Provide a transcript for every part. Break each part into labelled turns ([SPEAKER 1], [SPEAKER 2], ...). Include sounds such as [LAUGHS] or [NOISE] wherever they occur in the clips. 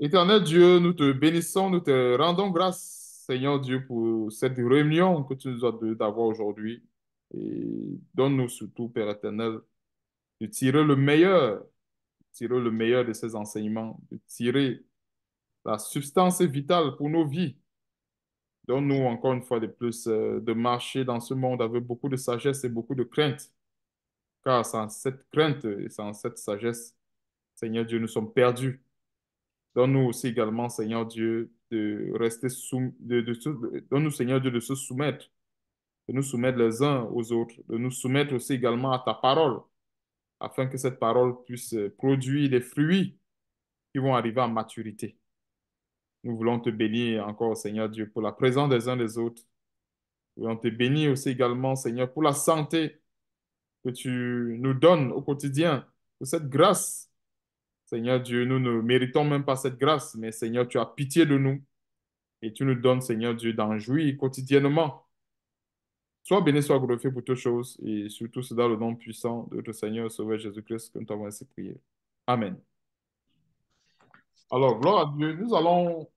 [SPEAKER 1] Éternel Dieu, nous te bénissons, nous te rendons grâce, Seigneur Dieu, pour cette réunion que tu nous as d'avoir aujourd'hui. Et donne-nous surtout, Père éternel, de tirer le meilleur, de tirer le meilleur de ces enseignements, de tirer la substance vitale pour nos vies. Donne-nous encore une fois de plus euh, de marcher dans ce monde avec beaucoup de sagesse et beaucoup de crainte. Car sans cette crainte et sans cette sagesse, Seigneur Dieu, nous sommes perdus. Donne-nous aussi également, Seigneur Dieu, de rester sous, de, nous Seigneur de se soumettre, de nous soumettre les uns aux autres, de nous soumettre aussi également à ta parole, afin que cette parole puisse produire des fruits qui vont arriver en maturité. Nous voulons te bénir encore, Seigneur Dieu, pour la présence des uns des autres. Nous voulons te bénir aussi également, Seigneur, pour la santé que tu nous donnes au quotidien, pour cette grâce Seigneur Dieu, nous ne méritons même pas cette grâce, mais Seigneur, tu as pitié de nous et tu nous donnes, Seigneur Dieu, d'en jouir quotidiennement. Sois béni, sois glorifié pour toutes choses et surtout c'est dans le nom puissant de notre Seigneur Sauveur Jésus-Christ que nous t'avons ainsi prié. Amen. Alors, gloire à Dieu, nous allons.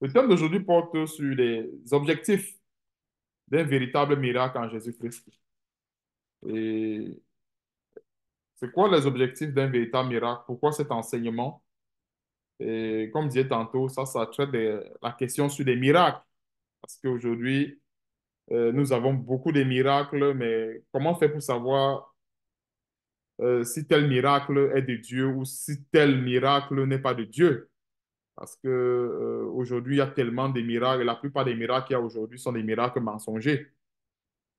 [SPEAKER 1] Le thème d'aujourd'hui porte sur les objectifs d'un véritable miracle en Jésus-Christ. Et c'est quoi les objectifs d'un véritable miracle? Pourquoi cet enseignement? Et comme je disais tantôt, ça, ça traite la question sur les miracles. Parce qu'aujourd'hui, euh, nous avons beaucoup de miracles, mais comment faire pour savoir euh, si tel miracle est de Dieu ou si tel miracle n'est pas de Dieu? Parce qu'aujourd'hui, euh, il y a tellement de miracles, la plupart des miracles qu'il y a aujourd'hui sont des miracles mensongers.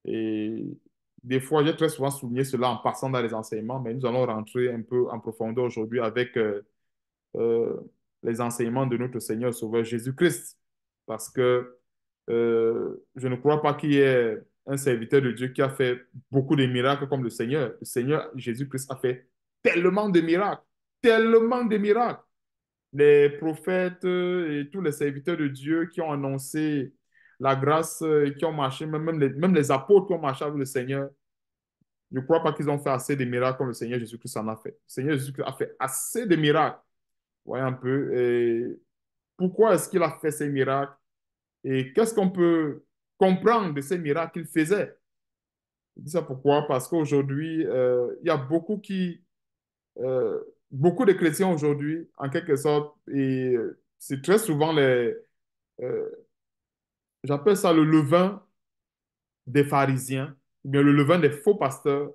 [SPEAKER 1] Et des fois, j'ai très souvent souligné cela en passant dans les enseignements, mais nous allons rentrer un peu en profondeur aujourd'hui avec euh, euh, les enseignements de notre Seigneur Sauveur Jésus-Christ. Parce que euh, je ne crois pas qu'il y ait un serviteur de Dieu qui a fait beaucoup de miracles comme le Seigneur. Le Seigneur Jésus-Christ a fait tellement de miracles, tellement de miracles. Les prophètes et tous les serviteurs de Dieu qui ont annoncé la grâce euh, qui ont marché, même les, même les apôtres qui ont marché avec le Seigneur, je ne crois pas qu'ils ont fait assez de miracles comme le Seigneur Jésus-Christ en a fait. Le Seigneur Jésus-Christ a fait assez de miracles. Voyez un peu. Et pourquoi est-ce qu'il a fait ces miracles et qu'est-ce qu'on peut comprendre de ces miracles qu'il faisait Je dis ça pourquoi Parce qu'aujourd'hui, euh, il y a beaucoup qui. Euh, beaucoup de chrétiens aujourd'hui, en quelque sorte, et c'est très souvent les j'appelle ça le levain des pharisiens, mais le levain des faux pasteurs,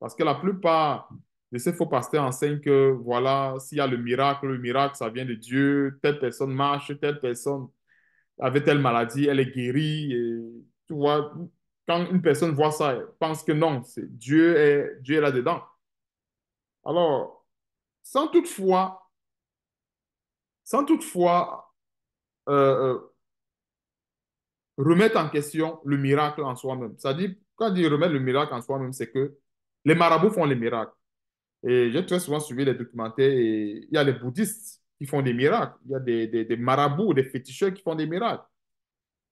[SPEAKER 1] parce que la plupart de ces faux pasteurs enseignent que, voilà, s'il y a le miracle, le miracle, ça vient de Dieu, telle personne marche, telle personne avait telle maladie, elle est guérie, tu vois, quand une personne voit ça, elle pense que non, c'est Dieu est, Dieu là-dedans. Alors, sans toutefois, sans toutefois euh, euh remettre en question le miracle en soi-même. C'est-à-dire, quand ils remettent le miracle en soi-même, c'est que les marabouts font les miracles. Et j'ai très souvent suivi les documentaires et il y a les bouddhistes qui font des miracles. Il y a des, des, marabouts, des féticheurs qui font des miracles.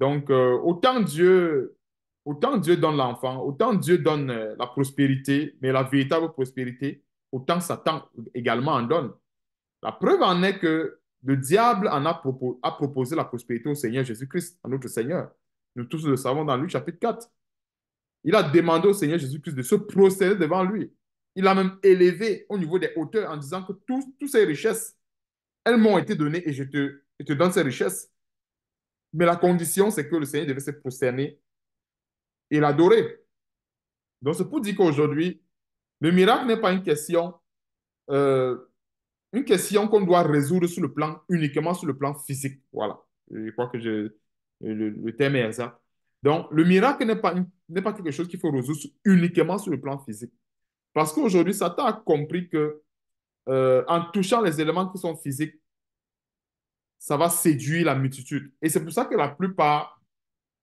[SPEAKER 1] Donc, euh, autant, Dieu, autant Dieu donne l'enfant, autant Dieu donne euh, la prospérité, mais la véritable prospérité, autant Satan également en donne. La preuve en est que le diable en a, proposé la prospérité au Seigneur Jésus-Christ, à notre Seigneur. Nous tous le savons dans Luc chapitre 4. Il a demandé au Seigneur Jésus-Christ de se prosterner devant lui. Il l'a même élevé au niveau des hauteurs en disant que toutes ces richesses, elles m'ont été données et je te, donne ces richesses. Mais la condition, c'est que le Seigneur devait se prosterner et l'adorer. Donc, c'est pour dire qu'aujourd'hui, le miracle n'est pas une question euh, une question qu'on doit résoudre sur le plan, uniquement sur le plan physique. Voilà. Je crois que je, le, thème est ça. Donc, le miracle n'est pas, n'est pas quelque chose qu'il faut résoudre uniquement sur le plan physique. Parce qu'aujourd'hui, Satan a compris que euh, en touchant les éléments qui sont physiques, ça va séduire la multitude. Et c'est pour ça que la plupart,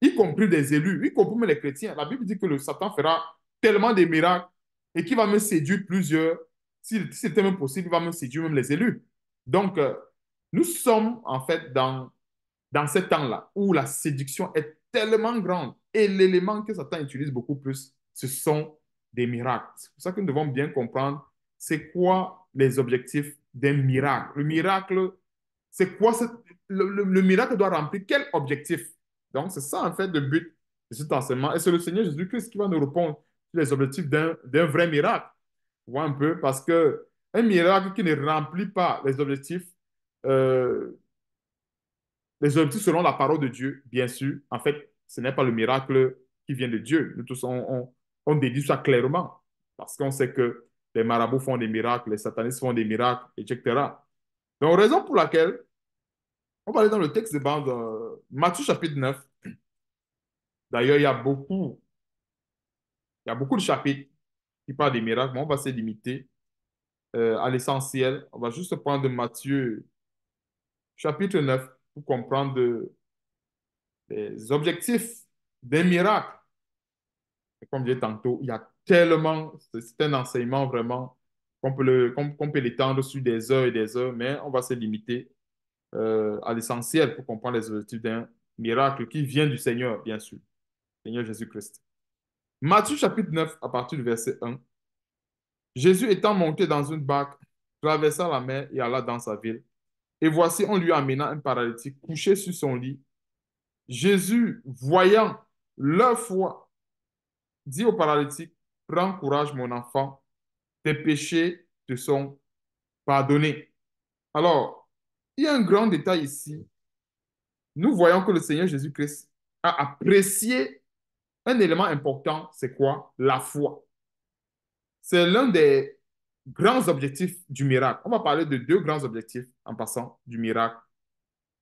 [SPEAKER 1] y compris des élus, y compris les chrétiens, la Bible dit que le Satan fera tellement de miracles et qu'il va me séduire plusieurs si c'était même possible, il va même séduire même les élus. Donc, euh, nous sommes en fait dans, dans ce temps-là où la séduction est tellement grande et l'élément que Satan utilise beaucoup plus, ce sont des miracles. C'est pour ça que nous devons bien comprendre c'est quoi les objectifs d'un miracle. Le miracle, c'est quoi le, miracle doit remplir quel objectif Donc, c'est ça en fait le but de cet enseignement. Et c'est le Seigneur Jésus-Christ qui va nous répondre sur les objectifs d'un vrai miracle un peu, parce que un miracle qui ne remplit pas les objectifs, euh, les objectifs selon la parole de Dieu, bien sûr, en fait, ce n'est pas le miracle qui vient de Dieu. Nous tous, on, on, déduit ça clairement, parce qu'on sait que les marabouts font des miracles, les satanistes font des miracles, etc. Donc, raison pour laquelle, on va aller dans le texte de bande, euh, Matthieu chapitre 9. D'ailleurs, il y a beaucoup, il y a beaucoup de chapitres qui parle des miracles, mais on va se limiter euh, à l'essentiel. On va juste prendre Matthieu chapitre 9 pour comprendre euh, les objectifs des miracles. comme je dit tantôt, il y a tellement, c'est un enseignement vraiment qu'on peut, l'étendre sur des heures et des heures, mais on va se limiter euh, à l'essentiel pour comprendre les objectifs d'un miracle qui vient du Seigneur, bien sûr, Seigneur Jésus-Christ. Matthieu chapitre 9, à partir du verset 1. Jésus étant monté dans une barque, traversa la mer et alla dans sa ville. Et voici, on lui amena un paralytique couché sur son lit. Jésus, voyant leur foi, dit au paralytique, Prends courage, mon enfant, tes péchés te sont pardonnés. Alors, il y a un grand détail ici. Nous voyons que le Seigneur Jésus-Christ a apprécié un élément important, c'est quoi? La foi. C'est l'un des grands objectifs du miracle. On va parler de deux grands objectifs en passant du miracle.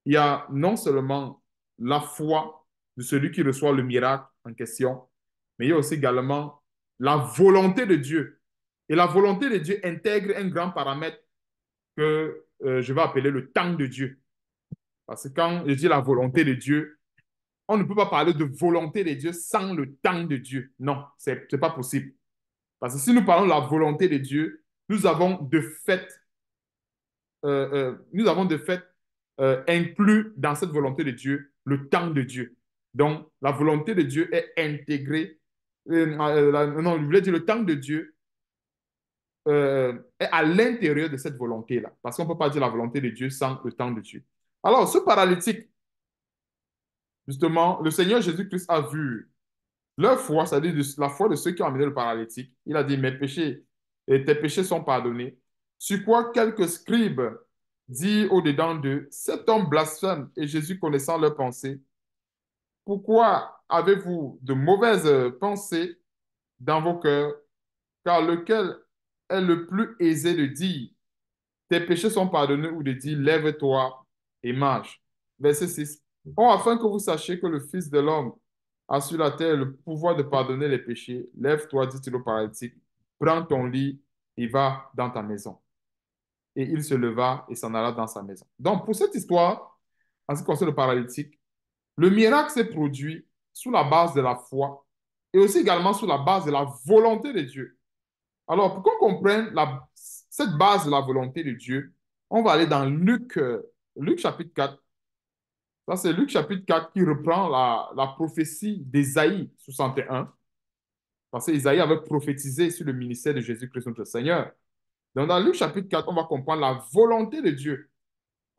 [SPEAKER 1] Il y a non seulement la foi de celui qui reçoit le miracle en question, mais il y a aussi également la volonté de Dieu. Et la volonté de Dieu intègre un grand paramètre que euh, je vais appeler le temps de Dieu. Parce que quand je dis la volonté de Dieu, on ne peut pas parler de volonté de Dieu sans le temps de Dieu. Non, ce n'est pas possible. Parce que si nous parlons de la volonté de Dieu, nous avons de fait, euh, euh, nous avons de fait euh, inclus dans cette volonté de Dieu le temps de Dieu. Donc, la volonté de Dieu est intégrée. non, je voulais dire le temps de Dieu est à l'intérieur de cette volonté-là. Parce qu'on ne peut pas dire la volonté de Dieu sans le temps de Dieu. Alors, ce paralytique, Justement, le Seigneur Jésus-Christ a vu leur foi, c'est-à-dire la foi de ceux qui ont amené le paralytique. Il a dit, mes péchés et tes péchés sont pardonnés. Sur quoi quelques scribes disent au-dedans d'eux, cet homme blasphème et Jésus connaissant leurs pensées. Pourquoi avez-vous de mauvaises pensées dans vos cœurs? Car lequel est le plus aisé de dire, tes péchés sont pardonnés ou de dire, lève-toi et marche. Verset 6. Oh, afin que vous sachiez que le Fils de l'homme a sur la terre le pouvoir de pardonner les péchés, lève-toi, dit-il au paralytique, prends ton lit et va dans ta maison. Et il se leva et s'en alla dans sa maison. Donc, pour cette histoire, en ce qui concerne le paralytique, le miracle s'est produit sous la base de la foi et aussi également sous la base de la volonté de Dieu. Alors, pour qu'on comprenne cette base de la volonté de Dieu, on va aller dans Luc, euh, Luc chapitre 4, ça, c'est Luc chapitre 4 qui reprend la, prophétie d'Ésaïe 61. Parce qu'Isaïe avait prophétisé sur le ministère de Jésus-Christ notre Seigneur. Donc, dans Luc chapitre 4, on va comprendre la volonté de Dieu.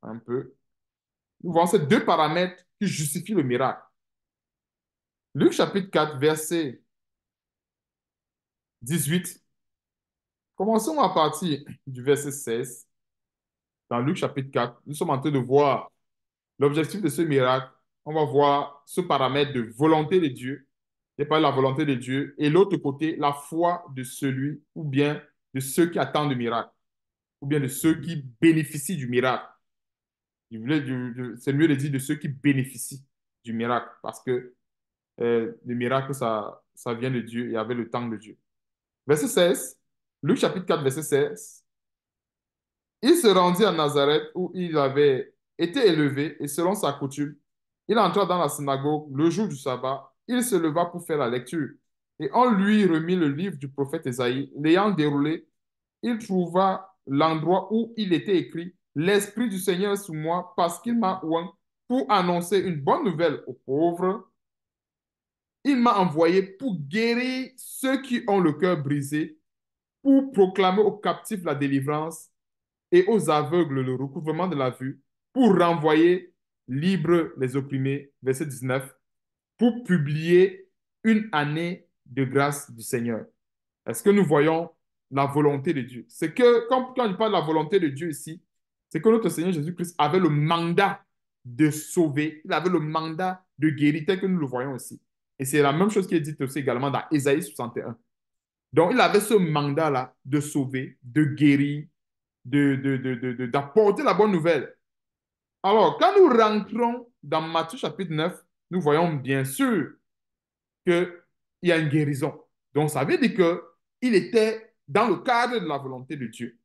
[SPEAKER 1] Un peu. Nous voyons ces deux paramètres qui justifient le miracle. Luc chapitre 4, verset 18. Commençons à partir du verset 16. Dans Luc chapitre 4, nous sommes en train de voir L'objectif de ce miracle, on va voir ce paramètre de volonté de Dieu, et pas la volonté de Dieu, et l'autre côté, la foi de celui ou bien de ceux qui attendent le miracle, ou bien de ceux qui bénéficient du miracle. C'est mieux de dire de ceux qui bénéficient du miracle, parce que euh, le miracle, ça, ça vient de Dieu et avec le temps de Dieu. Verset 16, Luc chapitre 4, verset 16. Il se rendit à Nazareth où il avait était élevé et selon sa coutume, il entra dans la synagogue le jour du sabbat, il se leva pour faire la lecture. Et on lui remit le livre du prophète Esaïe, L'ayant déroulé, il trouva l'endroit où il était écrit L'Esprit du Seigneur est sous moi parce qu'il m'a oint pour annoncer une bonne nouvelle aux pauvres. Il m'a envoyé pour guérir ceux qui ont le cœur brisé, pour proclamer aux captifs la délivrance et aux aveugles le recouvrement de la vue, pour renvoyer libre les opprimés, verset 19, pour publier une année de grâce du Seigneur. Est-ce que nous voyons la volonté de Dieu C'est que quand, quand parle de la volonté de Dieu ici, c'est que notre Seigneur Jésus-Christ avait le mandat de sauver, il avait le mandat de guérir, tel que nous le voyons aussi. Et c'est la même chose qui est dite aussi également dans Ésaïe 61. Donc, il avait ce mandat-là de sauver, de guérir, d'apporter de, de, la bonne nouvelle. Alors, quand nous rentrons dans Matthieu chapitre 9, nous voyons bien sûr qu'il y a une guérison. Donc, ça veut dire qu'il était dans le cadre de la volonté de Dieu.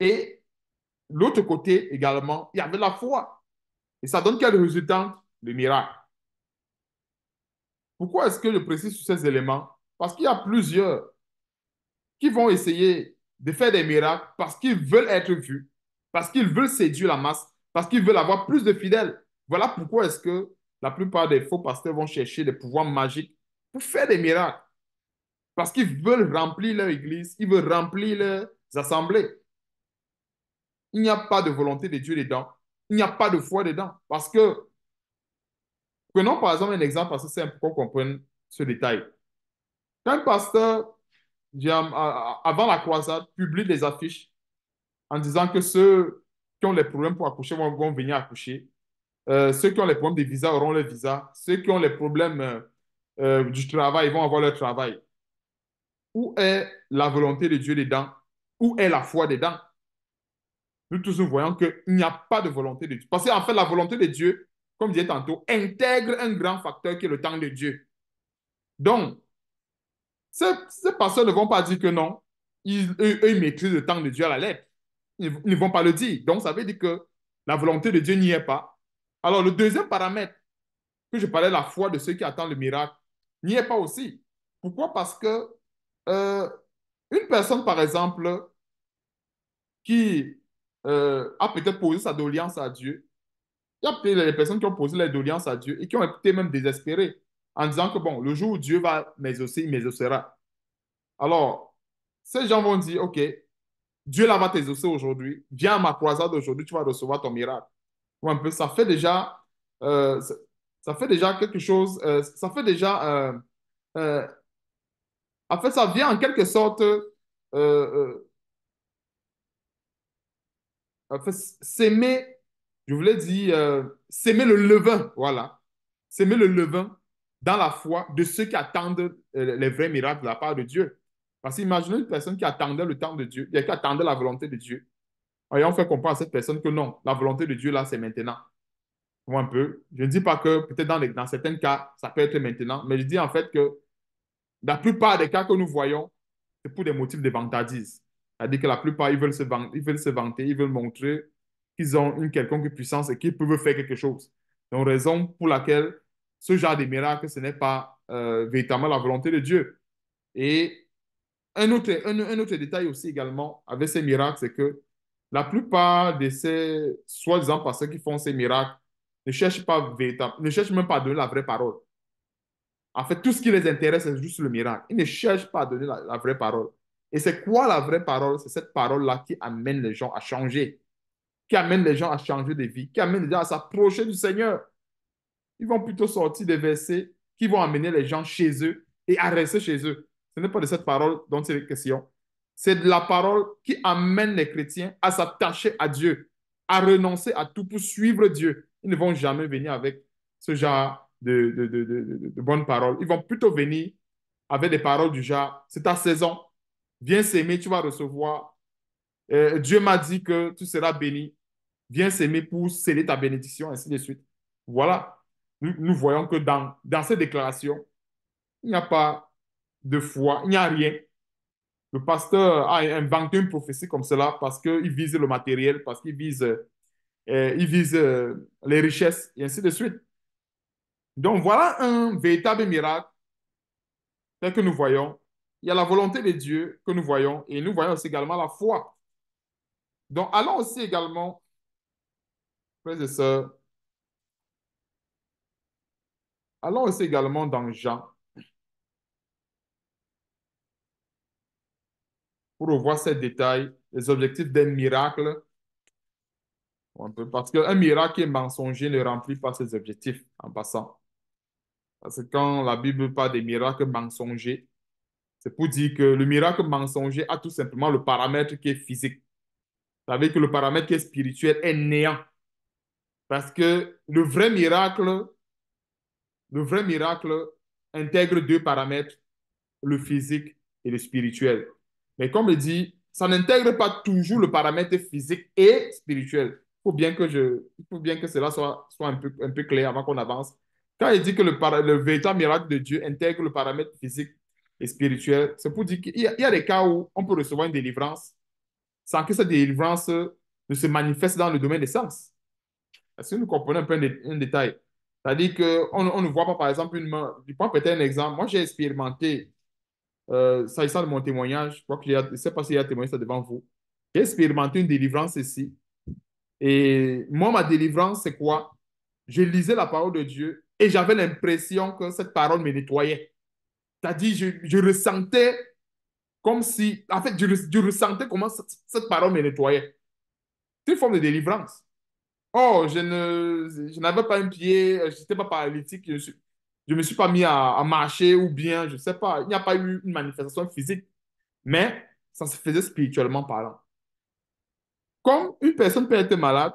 [SPEAKER 1] Et l'autre côté également, il y avait la foi. Et ça donne quel résultat Le miracle. Pourquoi est-ce que je précise sur ces éléments Parce qu'il y a plusieurs qui vont essayer de faire des miracles parce qu'ils veulent être vus, parce qu'ils veulent séduire la masse, parce qu'ils veulent avoir plus de fidèles. Voilà pourquoi est-ce que la plupart des faux pasteurs vont chercher des pouvoirs magiques pour faire des miracles. Parce qu'ils veulent remplir leur église, ils veulent remplir leurs assemblées. Il n'y a pas de volonté de Dieu dedans. Il n'y a pas de foi dedans. Parce que, prenons par exemple un exemple assez c'est pour qu'on comprenne ce détail. Quand un pasteur, euh, euh, avant la croisade, publie des affiches en disant que ce qui ont les problèmes pour accoucher vont, venir accoucher. Euh, ceux qui ont les problèmes de visa auront le visa. Ceux qui ont les problèmes euh, euh, du travail vont avoir leur travail. Où est la volonté de Dieu dedans Où est la foi dedans Nous tous nous voyons qu'il n'y a pas de volonté de Dieu. Parce qu'en fait, la volonté de Dieu, comme je disais tantôt, intègre un grand facteur qui est le temps de Dieu. Donc, ces, ces pasteurs ne vont pas dire que non, ils, ils maîtrisent le temps de Dieu à la lettre. Ils ne vont pas le dire. Donc, ça veut dire que la volonté de Dieu n'y est pas. Alors, le deuxième paramètre, que je parlais, la foi de ceux qui attendent le miracle, n'y est pas aussi. Pourquoi Parce que euh, une personne, par exemple, qui euh, a peut-être posé sa doléance à Dieu, il y a peut-être des personnes qui ont posé leur doléance à Dieu et qui ont été même désespérées en disant que, bon, le jour où Dieu va mais aussi, mais Alors, ces gens vont dire, OK, Dieu là va t'exaucer aujourd'hui. Viens à ma croisade aujourd'hui, tu vas recevoir ton miracle. Un peu, ça fait déjà, euh, ça, fait déjà quelque chose, euh, ça fait déjà, euh, en fait, ça vient en quelque sorte, en fait, s'aimer, je voulais dire, s'aimer le levain, voilà, s'aimer le levain dans la foi de ceux qui attendent les vrais miracles de la part de Dieu. Parce qu'imaginez une personne qui attendait le temps de Dieu, qui attendait la volonté de Dieu. Et on fait comprendre à cette personne que non, la volonté de Dieu, là, c'est maintenant. Ou un peu. Je ne dis pas que peut-être dans, certains cas, ça peut être maintenant, mais je dis en fait que la plupart des cas que nous voyons, c'est pour des motifs de vantardise. C'est-à-dire que la plupart, ils veulent se, vanter, ils veulent montrer qu'ils ont une quelconque puissance et qu'ils peuvent faire quelque chose. Donc, raison pour laquelle ce genre de miracle, ce n'est pas euh, véritablement la volonté de Dieu. Et un autre, un, autre détail aussi également avec ces miracles, c'est que la plupart de ces soi-disant personnes qui font ces miracles ne cherchent, pas, ne cherchent même pas à donner la vraie parole. En fait, tout ce qui les intéresse, c'est juste le miracle. Ils ne cherchent pas à donner la vraie parole. Et c'est quoi la vraie parole C'est cette parole-là qui amène les gens à changer, qui amène les gens à changer de vie, qui amène les gens à s'approcher du Seigneur. Ils vont plutôt sortir des versets qui vont amener les gens chez eux et à rester chez eux. Ce n'est pas de cette parole dont c'est question. C'est de la parole qui amène les chrétiens à s'attacher à Dieu, à renoncer à tout pour suivre Dieu. Ils ne vont jamais venir avec ce genre de, de, bonnes paroles. Ils vont plutôt venir avec des paroles du genre, c'est ta saison, viens s'aimer, tu vas recevoir. Euh, Dieu m'a dit que tu seras béni, viens s'aimer pour sceller ta bénédiction, ainsi de suite. Voilà, nous, voyons que dans, dans ces déclarations, il n'y a pas de foi, il n'y a rien. Le pasteur a inventé une prophétie comme cela parce qu'il vise le matériel, parce qu'il vise, euh, il vise euh, les richesses, et ainsi de suite. Donc voilà un véritable miracle tel que nous voyons. Il y a la volonté de Dieu que nous voyons et nous voyons aussi également la foi. Donc allons aussi également, frères et sœurs, allons aussi également dans Jean pour revoir ces détails, les objectifs d'un miracle. parce qu'un miracle qui est mensonger ne remplit pas ses objectifs en passant. Parce que quand la Bible parle des miracles mensongers, c'est pour dire que le miracle mensonger a tout simplement le paramètre qui est physique. Vous savez que le paramètre qui est spirituel est néant. Parce que le vrai miracle, le vrai miracle intègre deux paramètres, le physique et le spirituel. Mais comme je dit, ça n'intègre pas toujours le paramètre physique et spirituel. Il faut bien que, je, faut bien que cela soit, soit un, peu, un peu clair avant qu'on avance. Quand il dit que le, le véritable miracle de Dieu intègre le paramètre physique et spirituel, c'est pour dire qu'il y, a des cas où on peut recevoir une délivrance sans que cette délivrance ne se manifeste dans le domaine des sens. Est-ce que nous comprenons un peu un, détail, c'est-à-dire qu'on on ne voit pas, par exemple, une main. Je prends peut-être un exemple. Moi, j'ai expérimenté euh, y de mon témoignage, je crois que ne sais pas s'il y a témoigné ça devant vous. J'ai expérimenté une délivrance ici. Et moi, ma délivrance, c'est quoi? Je lisais la parole de Dieu et j'avais l'impression que cette parole me nettoyait. C'est-à-dire, je, je, ressentais comme si, en fait, je, ressentais comment cette, parole me nettoyait. C'est une forme de délivrance. Oh, je n'avais je pas un pied, euh, je n'étais pas paralytique, je, je ne me suis pas mis à, marcher ou bien, je ne sais pas. Il n'y a pas eu une manifestation physique, mais ça se faisait spirituellement parlant. Comme une personne peut être malade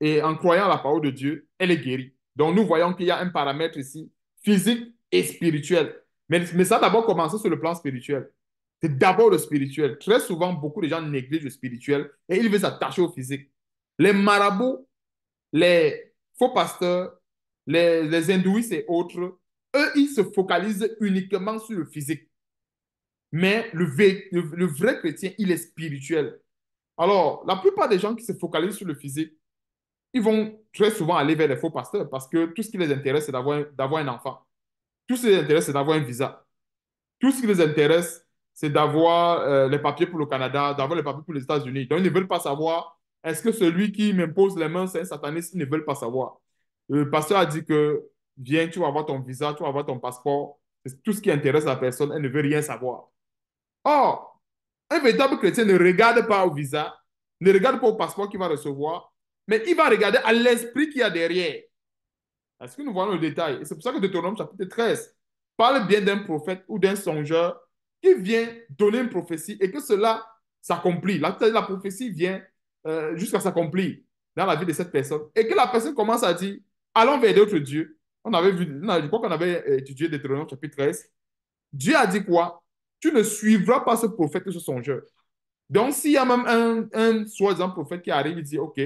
[SPEAKER 1] et en croyant à la parole de Dieu, elle est guérie. Donc nous voyons qu'il y a un paramètre ici, physique et spirituel. Mais, mais ça a d'abord commencé sur le plan spirituel. C'est d'abord le spirituel. Très souvent, beaucoup de gens négligent le spirituel et ils veulent s'attacher au physique. Les marabouts, les faux pasteurs, les, les hindouistes et autres, eux, ils se focalisent uniquement sur le physique. Mais le, le, vrai chrétien, il est spirituel. Alors, la plupart des gens qui se focalisent sur le physique, ils vont très souvent aller vers les faux pasteurs parce que tout ce qui les intéresse, c'est d'avoir un enfant. Tout ce qui les intéresse, c'est d'avoir un visa. Tout ce qui les intéresse, c'est d'avoir euh, les papiers pour le Canada, d'avoir les papiers pour les États-Unis. Donc, ils ne veulent pas savoir est-ce que celui qui m'impose les mains, c'est un sataniste, ils ne veulent pas savoir. Le pasteur a dit que viens, tu vas avoir ton visa, tu vas avoir ton passeport. C'est tout ce qui intéresse la personne. Elle ne veut rien savoir. Or, un véritable chrétien ne regarde pas au visa, ne regarde pas au passeport qu'il va recevoir, mais il va regarder à l'esprit qu'il y a derrière. Est-ce que nous voyons le détail? Et c'est pour ça que Deutéronome chapitre 13 parle bien d'un prophète ou d'un songeur qui vient donner une prophétie et que cela s'accomplit. La, prophétie vient euh, jusqu'à s'accomplir dans la vie de cette personne. Et que la personne commence à dire, Allons vers d'autres dieux. On avait vu, je crois qu'on avait euh, étudié Deutéronome chapitre 13. Dieu a dit quoi Tu ne suivras pas ce prophète, ce songeur. Donc, s'il y a même un, un soi-disant prophète qui arrive et dit Ok,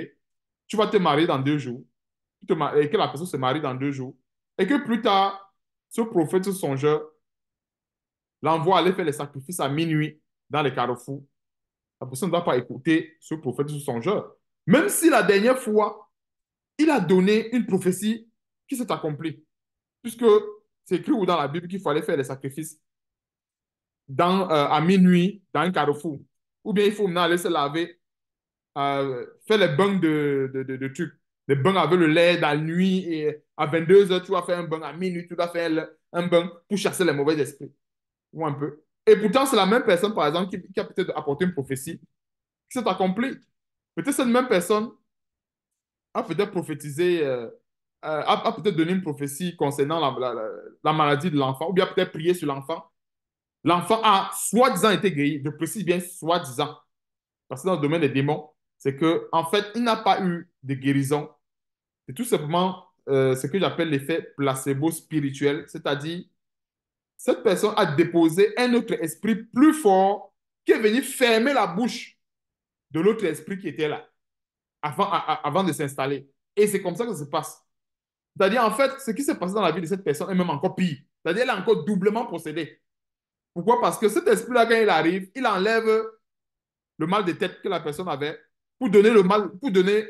[SPEAKER 1] tu vas te marier dans deux jours, et que la personne se marie dans deux jours, et que plus tard, ce prophète, ce songeur, l'envoie aller faire les sacrifices à minuit dans les carrefours, la personne ne va pas écouter ce prophète, ce songeur. Même si la dernière fois, il a donné une prophétie qui s'est accomplie. Puisque c'est écrit ou dans la Bible qu'il fallait faire des sacrifices dans, euh, à minuit dans un carrefour. Ou bien il faut maintenant aller se laver, euh, faire les bains de, de, trucs. Les bains avec le lait dans la nuit et à 22h, tu vas faire un bain. À minuit, tu dois faire un bain pour chasser les mauvais esprits. Ou un peu. Et pourtant, c'est la même personne, par exemple, qui, qui a peut-être apporté une prophétie qui s'est accomplie. Peut-être cette même personne a peut-être prophétisé, euh, euh, a, peut-être donné une prophétie concernant la, maladie de l'enfant, ou bien peut-être prié sur l'enfant. L'enfant a soi-disant été guéri, je précise bien soi-disant. Parce que dans le domaine des démons, c'est qu'en en fait, il n'a pas eu de guérison. C'est tout simplement euh, ce que j'appelle l'effet placebo spirituel, c'est-à-dire cette personne a déposé un autre esprit plus fort qui est venu fermer la bouche de l'autre esprit qui était là avant, avant de s'installer. Et c'est comme ça que ça se passe. C'est-à-dire, en fait, ce qui s'est passé dans la vie de cette personne est même encore pire. C'est-à-dire, elle a encore doublement procédé. Pourquoi Parce que cet esprit-là, quand il arrive, il enlève le mal de tête que la personne avait pour donner le mal, pour donner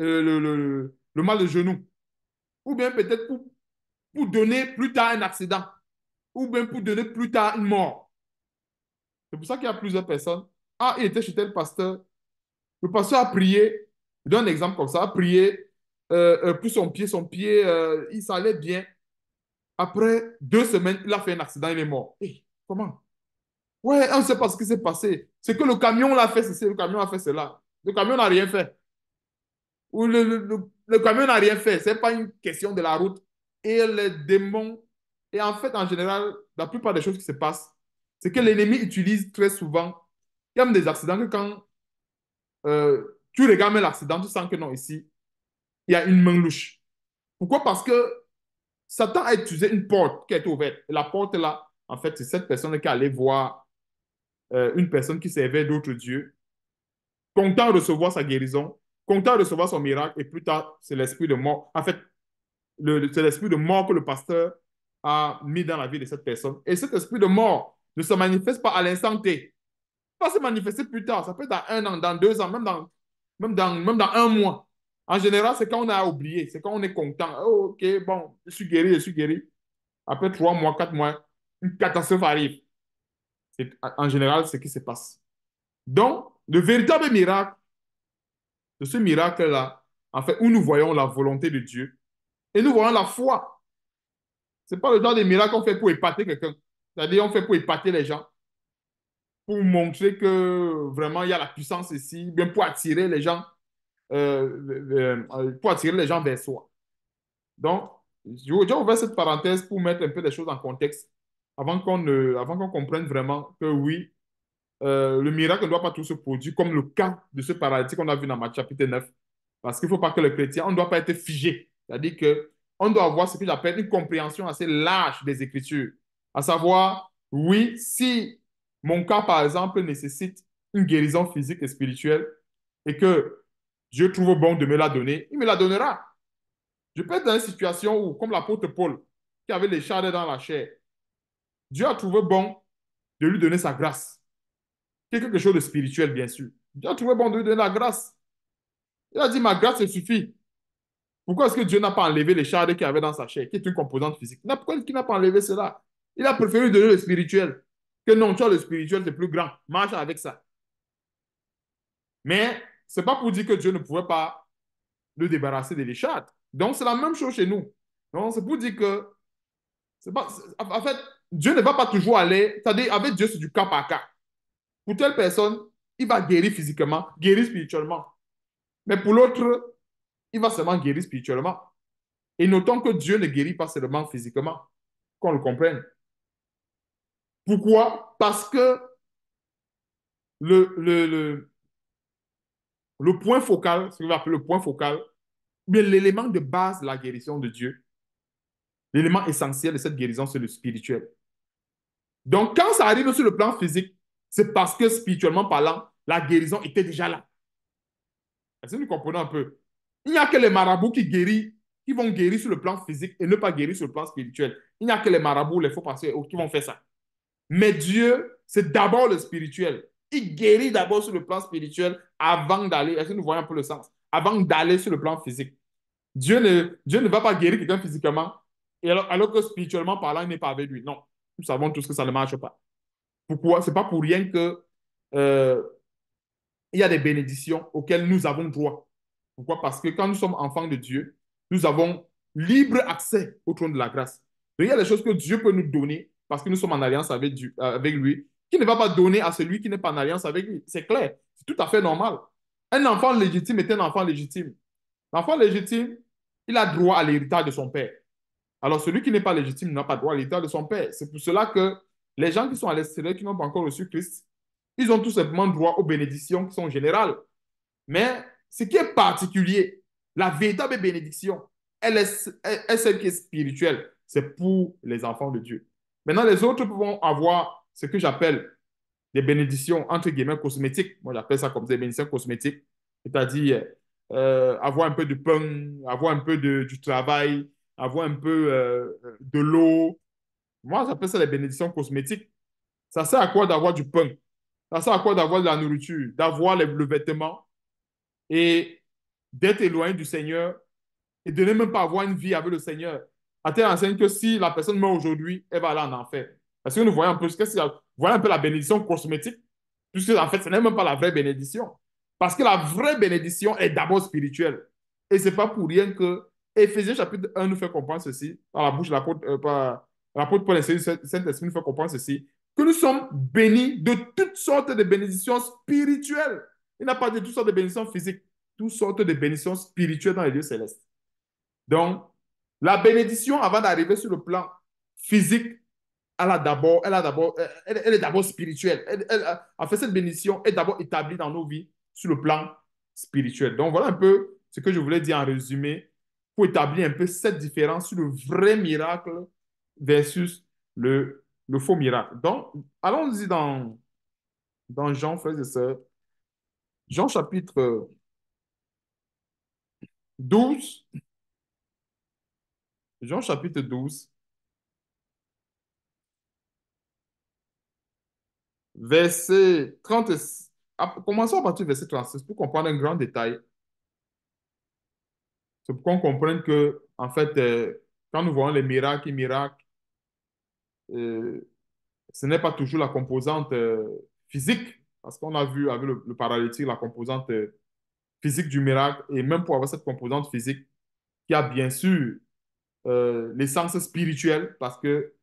[SPEAKER 1] euh, le, le, le, mal de genou. Ou bien peut-être pour, pour donner plus tard un accident. Ou bien pour donner plus tard une mort. C'est pour ça qu'il y a plusieurs personnes. Ah, il était chez tel pasteur. Le pasteur a prié. Je donne un exemple comme ça, prier euh, euh son pied, son pied, euh, il s'allait bien. Après deux semaines, il a fait un accident, il est mort. Eh, comment Ouais, on ne sait pas ce qui s'est passé. C'est que le camion l'a fait ceci, le camion a fait cela. Le camion n'a rien fait. Ou le, camion n'a rien fait. Ce n'est pas une question de la route. Et les démons. Et en fait, en général, la plupart des choses qui se passent, c'est que l'ennemi utilise très souvent. Il y a même des accidents que quand euh, tu regardes l'accident, tu sens que non, ici, il y a une main louche. Pourquoi Parce que Satan a utilisé une porte qui est ouverte. la porte là, en fait, c'est cette personne qui est allée voir euh, une personne qui servait d'autres dieux, content de recevoir sa guérison, content de recevoir son miracle, et plus tard, c'est l'esprit de mort. En fait, c'est l'esprit de mort que le pasteur a mis dans la vie de cette personne. Et cet esprit de mort ne se manifeste pas à l'instant T. Ça va se manifester plus tard. Ça peut être dans un an, dans deux ans, même dans même dans, un mois. En général, c'est quand on a oublié, c'est quand on est content. Oh, ok, bon, je suis guéri, je suis guéri. Après trois mois, quatre mois, une catastrophe arrive. C'est en général ce qui se passe. Donc, le véritable miracle, de ce miracle-là, en fait, où nous voyons la volonté de Dieu et nous voyons la foi. Ce n'est pas le genre de miracle qu'on fait pour épater quelqu'un. C'est-à-dire, on fait pour épater les gens pour montrer que vraiment il y a la puissance ici, bien pour attirer les gens, euh, euh, euh, pour attirer les gens vers soi. Donc, j'ai ouvert cette parenthèse pour mettre un peu les choses en contexte avant qu'on avant qu'on comprenne vraiment que oui, le miracle ne doit pas tout se produire comme le cas de ce paradis qu'on a vu dans Matthieu chapitre 9. Parce qu'il ne faut pas que le chrétien, on ne doit pas être figé. C'est-à-dire qu'on doit avoir ce que j'appelle une compréhension assez large des Écritures. À savoir, oui, si mon cas, par exemple, nécessite une guérison physique et spirituelle et que Dieu trouve bon de me la donner, il me la donnera. Je peux être dans une situation où, comme l'apôtre Paul, qui avait les chars dans la chair, Dieu a trouvé bon de lui donner sa grâce. quelque chose de spirituel, bien sûr. Dieu a trouvé bon de lui donner la grâce. Il a dit, ma grâce, suffit. Pourquoi est-ce que Dieu n'a pas enlevé les chars qu'il avait dans sa chair, qui est une composante physique Pourquoi est-ce qu'il n'a pas enlevé cela Il a préféré donner le spirituel. Que non, tu le spirituel, c'est plus grand. Marche avec ça. Mais ce n'est pas pour dire que Dieu ne pouvait pas le débarrasser de l'écharpe. Donc, c'est la même chose chez nous. Donc, c'est pour dire que. Pas, en fait, Dieu ne va pas toujours aller. C'est-à-dire, avec Dieu, c'est du cas par cas. Pour telle personne, il va guérir physiquement, guérir spirituellement. Mais pour l'autre, il va seulement guérir spirituellement. Et notons que Dieu ne guérit pas seulement physiquement, qu'on le comprenne. Pourquoi Parce que le, le, le, point focal, ce qu'on va le point focal, mais l'élément de base de la guérison de Dieu, l'élément essentiel de cette guérison, c'est le spirituel. Donc, quand ça arrive sur le plan physique, c'est parce que spirituellement parlant, la guérison était déjà là. Est-ce que vous comprenez un peu Il n'y a que les marabouts qui guérissent, qui vont guérir sur le plan physique et ne pas guérir sur le plan spirituel. Il n'y a que les marabouts, les faux passeurs, qui vont faire ça. Mais Dieu, c'est d'abord le spirituel. Il guérit d'abord sur le plan spirituel avant d'aller, est-ce que nous voyons un peu le sens? Avant d'aller sur le plan physique. Dieu ne, Dieu ne va pas guérir quelqu'un physiquement, alors, que spirituellement parlant, il n'est pas avec lui. Non, nous savons tous que ça ne marche pas. Pourquoi? Ce n'est pas pour rien que euh, il y a des bénédictions auxquelles nous avons droit. Pourquoi? Parce que quand nous sommes enfants de Dieu, nous avons libre accès au trône de la grâce. il y a des choses que Dieu peut nous donner parce que nous sommes en alliance avec, euh, avec lui, qui ne va pas donner à celui qui n'est pas en alliance avec lui. C'est clair, c'est tout à fait normal. Un enfant légitime est un enfant légitime. L'enfant légitime, il a droit à l'héritage de son père. Alors celui qui n'est pas légitime n'a pas droit à l'héritage de son père. C'est pour cela que les gens qui sont à l'extérieur, qui n'ont pas encore reçu Christ, ils ont tout simplement droit aux bénédictions qui sont générales. Mais ce qui est particulier, la véritable bénédiction, elle elle est celle qui est spirituelle. C'est pour les enfants de Dieu. Maintenant, les autres vont avoir ce que j'appelle des bénédictions, entre guillemets, cosmétiques. Moi, j'appelle ça comme des bénédictions cosmétiques, c'est-à-dire euh, avoir un peu de pain, avoir un peu de, du travail, avoir un peu euh, de l'eau. Moi, j'appelle ça les bénédictions cosmétiques. Ça sert à quoi d'avoir du pain Ça sert à quoi d'avoir de la nourriture, d'avoir le vêtement et d'être éloigné du Seigneur et de ne même pas avoir une vie avec le Seigneur à enseigne que si la personne meurt aujourd'hui, elle va aller en enfer. Parce que nous voyons un peu, un peu la bénédiction cosmétique, puisque en fait, ce n'est même pas la vraie bénédiction. Parce que la vraie bénédiction est d'abord spirituelle. Et ce n'est pas pour rien que Ephésiens chapitre 1 nous fait comprendre ceci, dans la bouche de la euh, porte Paul et Saint-Esprit nous fait comprendre ceci, que nous sommes bénis de toutes sortes de bénédictions spirituelles. Il n'a pas de toutes sortes de bénédictions physiques, toutes sortes de bénédictions spirituelles dans les lieux célestes. Donc, la bénédiction, avant d'arriver sur le plan physique, elle, a d'abord, elle, a d'abord, euh, elle, est d'abord spirituelle. Elle, fait, cette bénédiction est d'abord établie dans nos vies sur le plan spirituel. Donc, voilà un peu ce que je voulais dire en résumé pour établir un peu cette différence sur le vrai miracle versus le, faux miracle. Donc, allons-y dans, dans Jean, frères et sœurs. Jean chapitre 12, Jean chapitre 12, verset 36. Ah, commençons à partir du verset 36 pour comprendre un grand détail. C'est pour qu'on comprenne que, en fait, euh, quand nous voyons les miracles et miracles, euh, ce n'est pas toujours la composante euh, physique, parce qu'on a vu avec le, le paralytique la composante physique du miracle, et même pour avoir cette composante physique, qui a bien sûr euh, l'essence spirituelle, parce que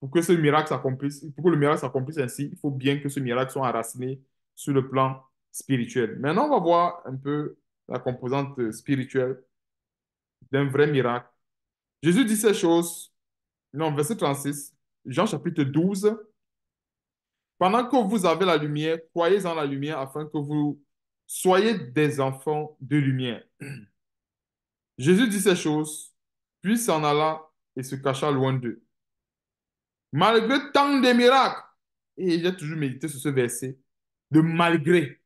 [SPEAKER 1] pour que ce miracle s'accomplisse, pour que le miracle s'accomplisse ainsi, il faut bien que ce miracle soit enraciné sur le plan spirituel. Maintenant, on va voir un peu la composante spirituelle d'un vrai miracle. Jésus dit ces choses, non, verset 36, Jean chapitre 12. Pendant que vous avez la lumière, croyez en la lumière afin que vous soyez des enfants de lumière. [CLEARS THROAT] Jésus dit ces choses puis s'en alla et se cacha loin d'eux. Malgré tant de miracles, et j'ai toujours médité sur ce verset, de malgré,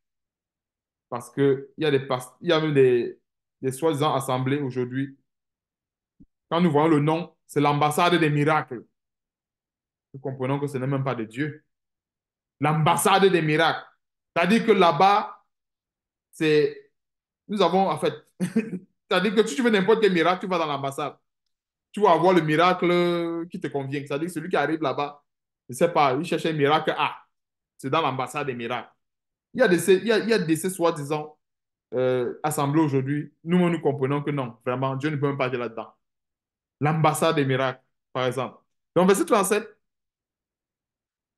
[SPEAKER 1] parce qu'il y, a des il y a même des, des soi-disant assemblées aujourd'hui. Quand nous voyons le nom, c'est l'ambassade des miracles. Nous comprenons que ce n'est même pas de Dieu. L'ambassade des miracles. C'est-à-dire que là-bas, c'est. Nous avons, en fait. [LAUGHS] C'est-à-dire que si tu veux n'importe quel miracle, tu vas dans l'ambassade tu vas avoir le miracle qui te convient. C'est-à-dire que celui qui arrive là-bas, ne pas, il cherche un miracle Ah, c'est dans l'ambassade des miracles. Il y a des, il y a, soi-disant euh, assemblés aujourd'hui. Nous, nous comprenons que non, vraiment, Dieu ne peut même pas aller là-dedans. L'ambassade des miracles, par exemple. Donc, verset 37.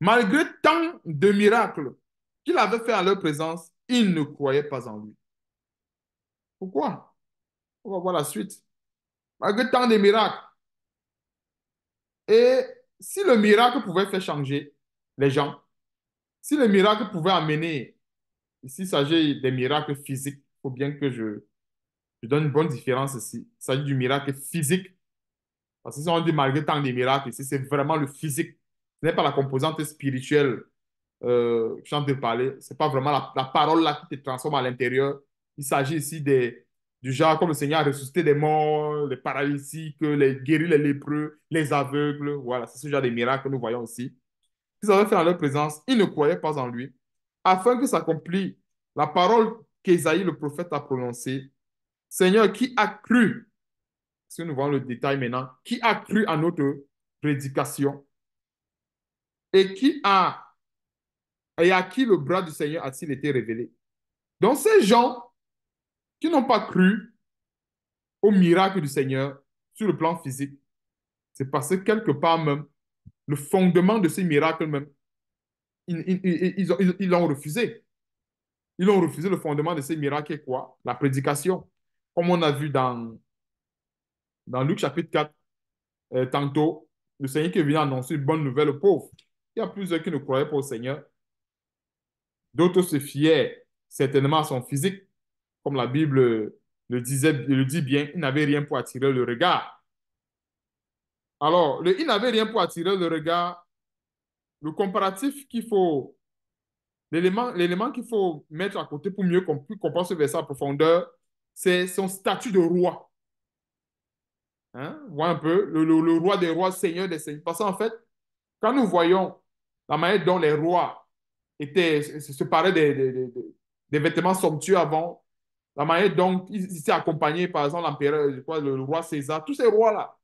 [SPEAKER 1] Malgré tant de miracles qu'il avait fait en leur présence, ils ne croyaient pas en lui. Pourquoi On va voir la suite malgré tant de miracles. Et si le miracle pouvait faire changer les gens, si le miracle pouvait amener, ici, il s'agit des miracles physiques, il faut bien que je, donne une bonne différence ici. Il s'agit du miracle physique. Parce que si on dit malgré tant de miracles ici, c'est vraiment le physique. Ce n'est pas la composante spirituelle euh, que je de parler. Ce n'est pas vraiment la, la parole là qui te transforme à l'intérieur. Il s'agit ici des, du genre comme le Seigneur a ressuscité des morts, les paralytiques, les guéris les lépreux, les aveugles. Voilà, c'est ce genre de miracles que nous voyons aussi. Ils avaient fait en leur présence, ils ne croyaient pas en lui, afin que s'accomplisse la parole qu'Esaïe le prophète a prononcée. Seigneur, qui a cru, si nous voyons le détail maintenant, qui a cru à notre prédication et qui a et à qui le bras du Seigneur a-t-il été révélé. Donc ces gens qui n'ont pas cru au miracle du Seigneur sur le plan physique, c'est parce que quelque part même, le fondement de ces miracles même, ils, l'ont refusé. Ils l'ont refusé le fondement de ces miracles et quoi La prédication. Comme on a vu dans, dans Luc chapitre 4, euh, tantôt, le Seigneur qui vient annoncer une bonne nouvelle aux pauvres. Il y a plusieurs qui ne croyaient pas au Seigneur. D'autres se fiaient certainement à son physique. Comme la Bible le, disait, le dit bien, il n'avait rien pour attirer le regard. Alors, il n'avait rien pour attirer le regard. Le comparatif qu'il faut, l'élément, l'élément qu'il faut mettre à côté pour mieux comprendre ce verset en profondeur, c'est son statut de roi. Hein? un peu, le, roi des rois, seigneur des seigneurs. Parce qu'en fait, quand nous voyons la manière dont les rois étaient, se, se paraient des, des vêtements somptueux avant, la manière dont ils s'est accompagné, par exemple, l'empereur, je crois, le roi César, tous ces rois-là,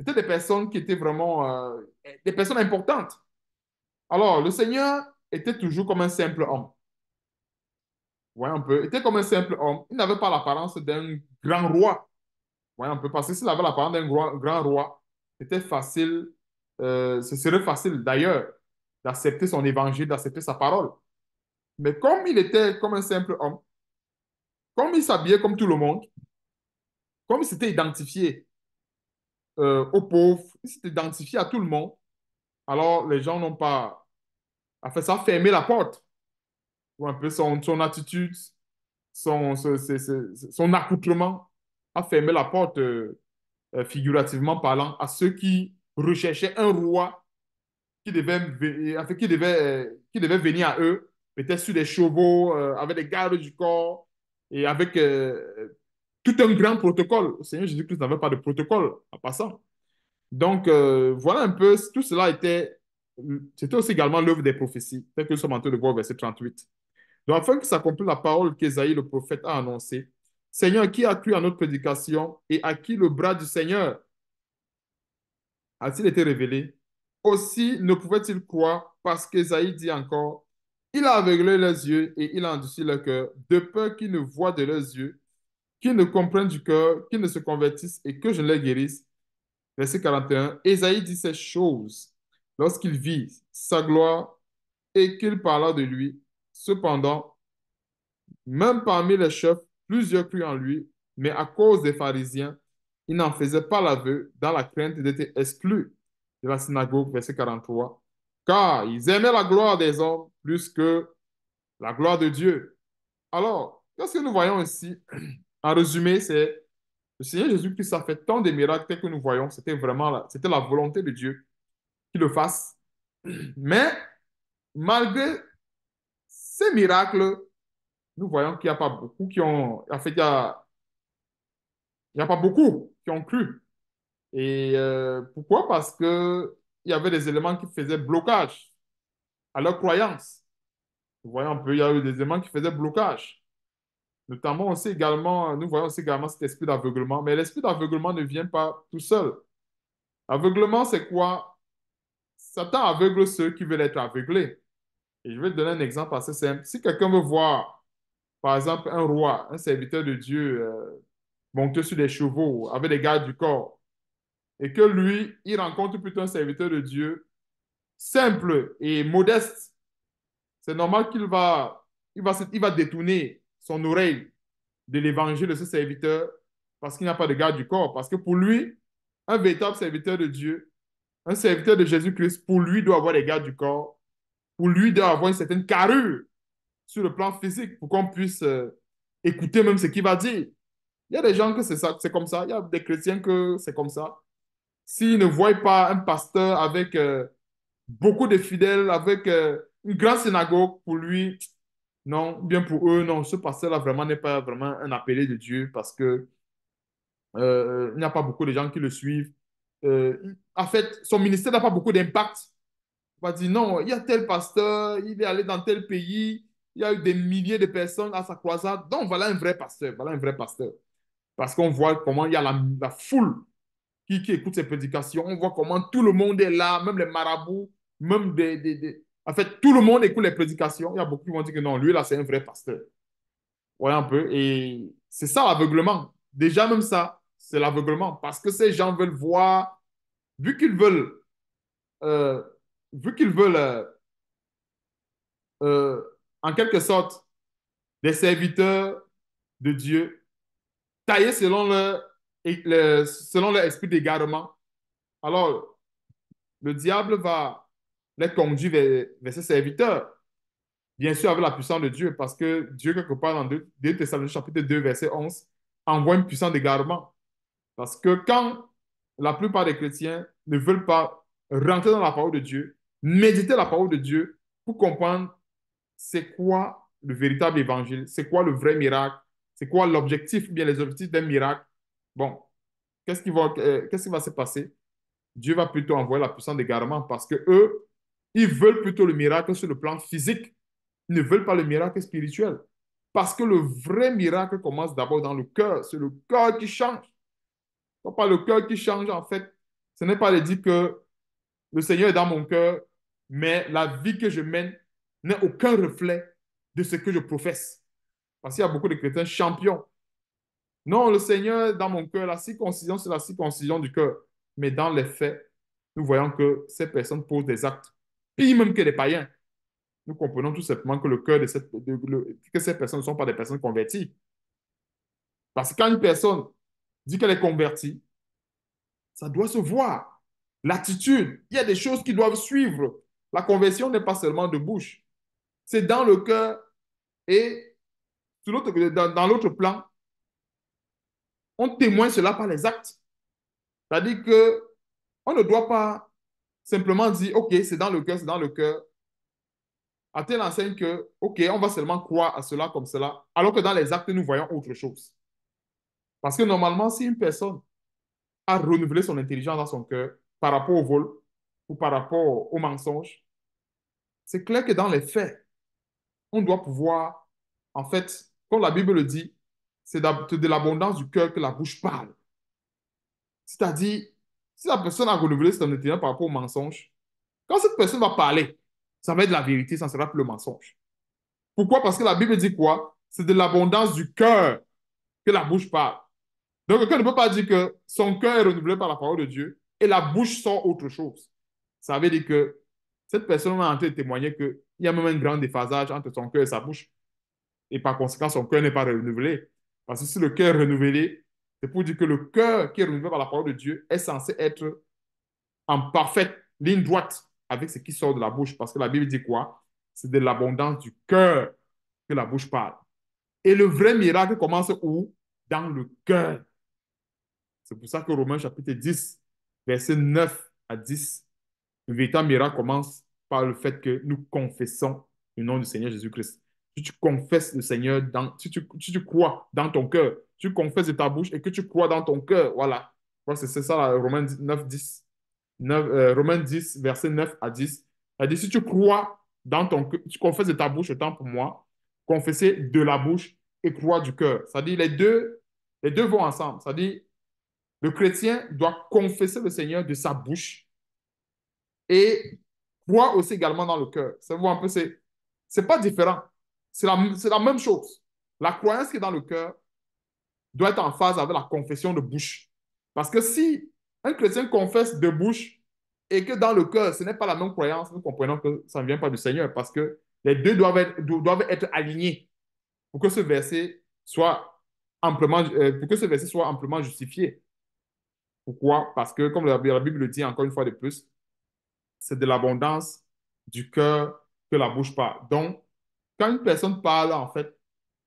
[SPEAKER 1] étaient des personnes qui étaient vraiment euh, des personnes importantes. Alors, le Seigneur était toujours comme un simple homme. Voyez un peu, il était comme un simple homme. Il n'avait pas l'apparence d'un grand roi. Voyez un peu, parce que s'il avait l'apparence d'un grand roi, c'était facile, euh, ce serait facile d'ailleurs d'accepter son évangile, d'accepter sa parole. Mais comme il était comme un simple homme, comme il s'habillait comme tout le monde, comme il s'était identifié euh, aux pauvres, il s'était identifié à tout le monde, alors les gens n'ont pas, à fait ça, fermer la porte. Ou un peu son, attitude, son, accoutrement a fermé la porte, euh, euh, figurativement parlant, à ceux qui recherchaient un roi qui devait, qui devait, qui devait venir à eux, peut-être sur des chevaux, avec des gardes du corps, et avec euh, tout un grand protocole. Le Seigneur Jésus-Christ n'avait pas de protocole à passant. Donc, euh, voilà un peu, tout cela était, c'était aussi également l'œuvre des prophéties, tel que nous sommes en train de voir verset 38. Donc, afin que s'accomplisse la parole qu'Ésaïe, le prophète, a annoncée, Seigneur, qui a cru à notre prédication et à qui le bras du Seigneur a-t-il été révélé Aussi ne pouvait-il croire parce qu'Ésaïe dit encore il a aveuglé leurs yeux et il a le leur cœur, de peur qu'ils ne voient de leurs yeux, qu'ils ne comprennent du cœur, qu'ils ne se convertissent et que je les guérisse. Verset 41. Ésaïe dit ces choses lorsqu'il vit sa gloire et qu'il parla de lui. Cependant, même parmi les chefs, plusieurs crurent en lui, mais à cause des pharisiens, ils n'en faisaient pas l'aveu dans la crainte d'être exclus de la synagogue. Verset 43. Car ils aimaient la gloire des hommes plus que la gloire de Dieu. Alors, qu'est-ce que nous voyons ici En résumé, c'est le Seigneur Jésus-Christ a fait tant de miracles tels que nous voyons. C'était vraiment c'était la volonté de Dieu qu'il le fasse. Mais malgré ces miracles, nous voyons qu'il n'y a pas beaucoup qui ont. En fait, il y a, pas beaucoup qui ont cru. Et euh, pourquoi Parce qu'il y avait des éléments qui faisaient blocage à leur croyance. Vous voyez un peu, il y a eu des éléments qui faisaient blocage. Notamment aussi également, nous voyons aussi également cet esprit d'aveuglement. Mais l'esprit d'aveuglement ne vient pas tout seul. Aveuglement, c'est quoi Satan aveugle ceux qui veulent être aveuglés. Et je vais te donner un exemple assez simple. Si quelqu'un veut voir, par exemple, un roi, un serviteur de Dieu euh, monté sur des chevaux avec des gardes du corps, et que lui, il rencontre plutôt un serviteur de Dieu simple et modeste, c'est normal qu'il va, il va, va détourner son oreille de l'évangile de ce serviteur parce qu'il n'a pas de garde du corps. Parce que pour lui, un véritable serviteur de Dieu, un serviteur de Jésus-Christ, pour lui, doit avoir des gardes du corps. Pour lui, doit avoir une certaine carrure sur le plan physique pour qu'on puisse euh, écouter même ce qu'il va dire. Il y a des gens que c'est ça, c'est comme ça. Il y a des chrétiens que c'est comme ça. S'ils ne voient pas un pasteur avec euh, beaucoup de fidèles, avec euh, une grande synagogue pour lui. Non, bien pour eux, non, ce pasteur-là vraiment n'est pas vraiment un appelé de Dieu parce que euh, il n'y a pas beaucoup de gens qui le suivent. Euh, en fait, son ministère n'a pas beaucoup d'impact. On va dire non, il y a tel pasteur, il est allé dans tel pays, il y a eu des milliers de personnes à sa croisade. Donc voilà un vrai pasteur, voilà un vrai pasteur. Parce qu'on voit comment il y a la, la foule qui, qui écoute ses prédications, on voit comment tout le monde est là, même les marabouts, même des, En fait, tout le monde écoute les prédications. Il y a beaucoup qui vont dire que non, lui, là, c'est un vrai pasteur. voyez un peu. Et c'est ça l'aveuglement. Déjà, même ça, c'est l'aveuglement. Parce que ces gens veulent voir, vu qu'ils veulent, euh, vu qu'ils veulent, euh, euh, en quelque sorte, des serviteurs de Dieu, taillés selon leur et selon leur esprit d'égarement. Alors, le diable va les conduire vers, ses serviteurs. Bien sûr, avec la puissance de Dieu, parce que Dieu, quelque part dans 2, 2 chapitre 2, verset 11, envoie une puissance d'égarement. Parce que quand la plupart des chrétiens ne veulent pas rentrer dans la parole de Dieu, méditer la parole de Dieu pour comprendre c'est quoi le véritable évangile, c'est quoi le vrai miracle, c'est quoi l'objectif, bien les objectifs d'un miracle, Bon, euh, qu'est-ce qui va, se passer? Dieu va plutôt envoyer la puissance d'égarement parce que eux, ils veulent plutôt le miracle sur le plan physique. Ils ne veulent pas le miracle spirituel. Parce que le vrai miracle commence d'abord dans le cœur. C'est le cœur qui change. n'est pas le cœur qui change, en fait, ce n'est pas le dire que le Seigneur est dans mon cœur, mais la vie que je mène n'est aucun reflet de ce que je professe. Parce qu'il y a beaucoup de chrétiens champions non, le Seigneur, dans mon cœur, la circoncision, c'est la circoncision du cœur. Mais dans les faits, nous voyons que ces personnes posent des actes, pires même que les païens. Nous comprenons tout simplement que le cœur de, cette, que ces personnes ne sont pas des personnes converties. Parce que quand une personne dit qu'elle est convertie, ça doit se voir. L'attitude, il y a des choses qui doivent suivre. La conversion n'est pas seulement de bouche. C'est dans le cœur et dans l'autre plan, on témoigne cela par les actes. C'est-à-dire que on ne doit pas simplement dire, OK, c'est dans le cœur, c'est dans le cœur, à telle enseigne que, OK, on va seulement croire à cela comme cela, alors que dans les actes, nous voyons autre chose. Parce que normalement, si une personne a renouvelé son intelligence dans son cœur par rapport au vol ou par rapport au mensonge, c'est clair que dans les faits, on doit pouvoir, en fait, comme la Bible le dit, c'est de l'abondance du cœur que la bouche parle. C'est-à-dire, si la personne a renouvelé son intelligence par rapport au mensonge, quand cette personne va parler, ça va être la vérité, ça ne sera plus le mensonge. Pourquoi Parce que la Bible dit quoi C'est de l'abondance du cœur que la bouche parle. Donc, quelqu'un ne peut pas dire que son cœur est renouvelé par la parole de Dieu et la bouche sort autre chose. Ça veut dire que cette personne a en train de témoigner qu'il y a même un grand déphasage entre son cœur et sa bouche. Et par conséquent, son cœur n'est pas renouvelé. Parce que si le cœur est renouvelé, c'est pour dire que le cœur qui est renouvelé par la parole de Dieu est censé être en parfaite ligne droite avec ce qui sort de la bouche. Parce que la Bible dit quoi C'est de l'abondance du cœur que la bouche parle. Et le vrai miracle commence où Dans le cœur. C'est pour ça que Romains chapitre 10, verset 9 à 10, le véritable miracle commence par le fait que nous confessons le nom du Seigneur Jésus-Christ si tu confesses le Seigneur, si, tu, crois dans ton cœur, tu confesses de ta bouche et que tu crois dans ton cœur, voilà. C'est ça, là, Romains 9, 10. 9, Romains 10, verset 9 à 10. Elle dit, si tu crois dans ton cœur, tu confesses de ta bouche, autant pour moi, confesser de la bouche et croire du cœur. Ça dit, les deux, les deux vont ensemble. Ça dit, le chrétien doit confesser le Seigneur de sa bouche et croire aussi également dans le cœur. Ça vous un peu, c'est pas différent. C'est la, même chose. La croyance qui est dans le cœur doit être en phase avec la confession de bouche. Parce que si un chrétien confesse de bouche et que dans le cœur, ce n'est pas la même croyance, nous comprenons que ça ne vient pas du Seigneur parce que les deux doivent être, doivent être alignés pour que ce verset soit amplement, euh, pour que ce verset soit amplement justifié. Pourquoi Parce que, comme la Bible le dit encore une fois de plus, c'est de l'abondance du cœur que la bouche parle. Donc, quand une personne parle, en fait,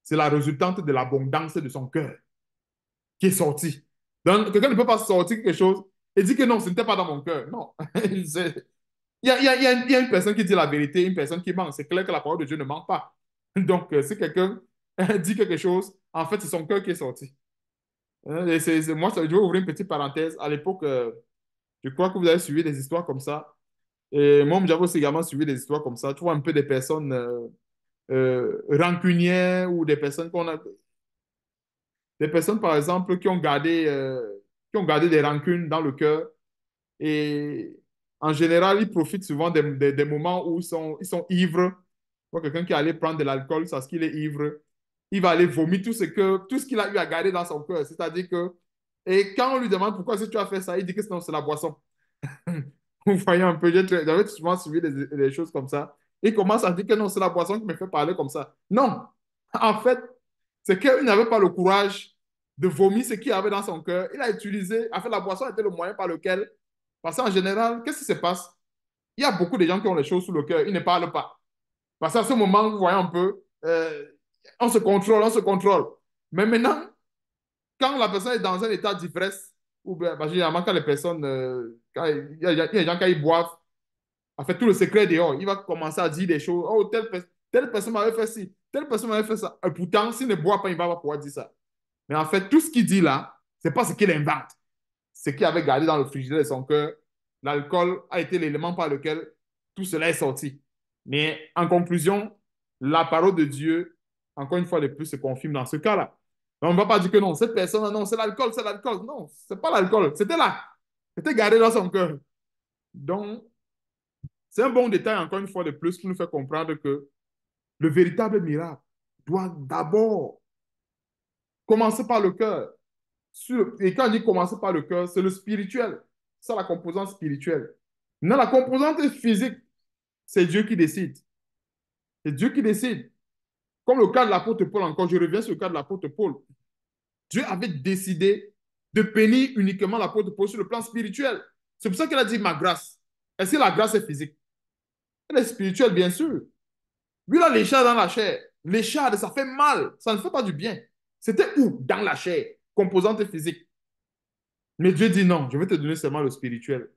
[SPEAKER 1] c'est la résultante de l'abondance de son cœur qui est sortie. Donc, quelqu'un ne peut pas sortir quelque chose et dire que non, ce n'était pas dans mon cœur. Non. il, y a, une personne qui dit la vérité, une personne qui ment. C'est clair que la parole de Dieu ne ment pas. [LAUGHS] Donc, euh, si quelqu'un [LAUGHS] dit quelque chose, en fait, c'est son cœur qui est sorti. Euh, et moi, je vais ouvrir une petite parenthèse. À l'époque, euh, je crois que vous avez suivi des histoires comme ça. Et moi, j'avais aussi également suivi des histoires comme ça. Tu vois un peu des personnes euh, rancunières ou des personnes qu'on a. Des personnes, par exemple, qui ont gardé, euh, qui ont gardé des rancunes dans le cœur. Et en général, ils profitent souvent des, des, moments où ils sont, ils sont ivres. Quelqu'un qui allait prendre de l'alcool, parce qu'il est ivre, il va aller vomir tout ce que tout ce qu'il a eu à garder dans son cœur. C'est-à-dire que. Et quand on lui demande pourquoi si tu as fait ça, il dit que c'est la boisson. [LAUGHS] Vous voyez un peu, j'avais souvent suivi des, choses comme ça. Il commence à dire que non, c'est la boisson qui me fait parler comme ça. Non, en fait, c'est qu'il n'avait pas le courage de vomir ce qu'il avait dans son cœur. Il a utilisé, en fait, la boisson était le moyen par lequel, parce qu'en général, qu'est-ce qui se passe Il y a beaucoup de gens qui ont les choses sous le cœur, ils ne parlent pas. Parce qu'à ce moment, vous voyez un peu, euh, on se contrôle, on se contrôle. Mais maintenant, quand la personne est dans un état d'ivresse, ou bien, bah, généralement, quand les personnes, euh, il, il y a des gens qui boivent, en fait, tout le secret dehors. Il va commencer à dire des choses. Oh, telle, telle personne m'avait fait ci, telle personne m'avait fait ça. Et pourtant, s'il ne boit pas, il ne va pas pouvoir dire ça. Mais en fait, tout ce qu'il dit là, ce n'est pas ce qu'il invente. Ce qu'il avait gardé dans le frigidaire de son cœur, l'alcool a été l'élément par lequel tout cela est sorti. Mais en conclusion, la parole de Dieu, encore une fois de plus, se confirme dans ce cas-là. On ne va pas dire que non, cette personne, non, c'est l'alcool, c'est l'alcool. Non, ce n'est pas l'alcool. C'était là. C'était gardé dans son cœur. Donc, c'est un bon détail, encore une fois de plus, qui nous fait comprendre que le véritable miracle doit d'abord commencer par le cœur. Et quand on dit commencer par le cœur, c'est le spirituel. C'est la composante spirituelle. Non, la composante physique, c'est Dieu qui décide. C'est Dieu qui décide. Comme le cas de l'apôtre Paul, encore, je reviens sur le cas de l'apôtre Paul. Dieu avait décidé de bénir uniquement l'apôtre Paul sur le plan spirituel. C'est pour ça qu'il a dit ma grâce. Est-ce que la grâce est physique elle est spirituelle, bien sûr. Lui, les chats dans la chair. les chats ça fait mal. Ça ne fait pas du bien. C'était où Dans la chair, composante physique. Mais Dieu dit non, je vais te donner seulement le spirituel.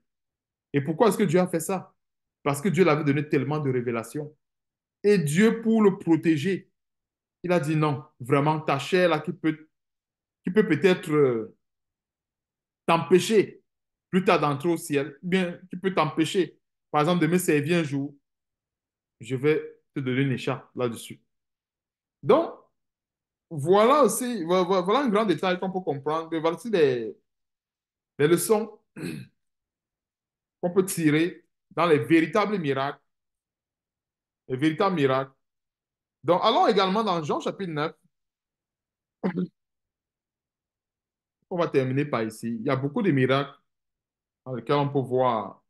[SPEAKER 1] Et pourquoi est-ce que Dieu a fait ça Parce que Dieu l'avait donné tellement de révélations. Et Dieu, pour le protéger, il a dit non, vraiment, ta chair là qui peut, qui peut peut-être euh, t'empêcher plus tard d'entrer au ciel, bien, qui peut t'empêcher, par exemple, de me servir un jour, je vais te donner une écharpe là-dessus. Donc, voilà aussi, voilà un grand détail qu'on peut comprendre, voici des leçons [CLEARS THROAT] qu'on peut tirer dans les véritables miracles, les véritables miracles. Donc, allons également dans Jean chapitre 9. [CLEARS THROAT] On va terminer par ici. Il y a beaucoup de miracles dans lesquels on peut voir,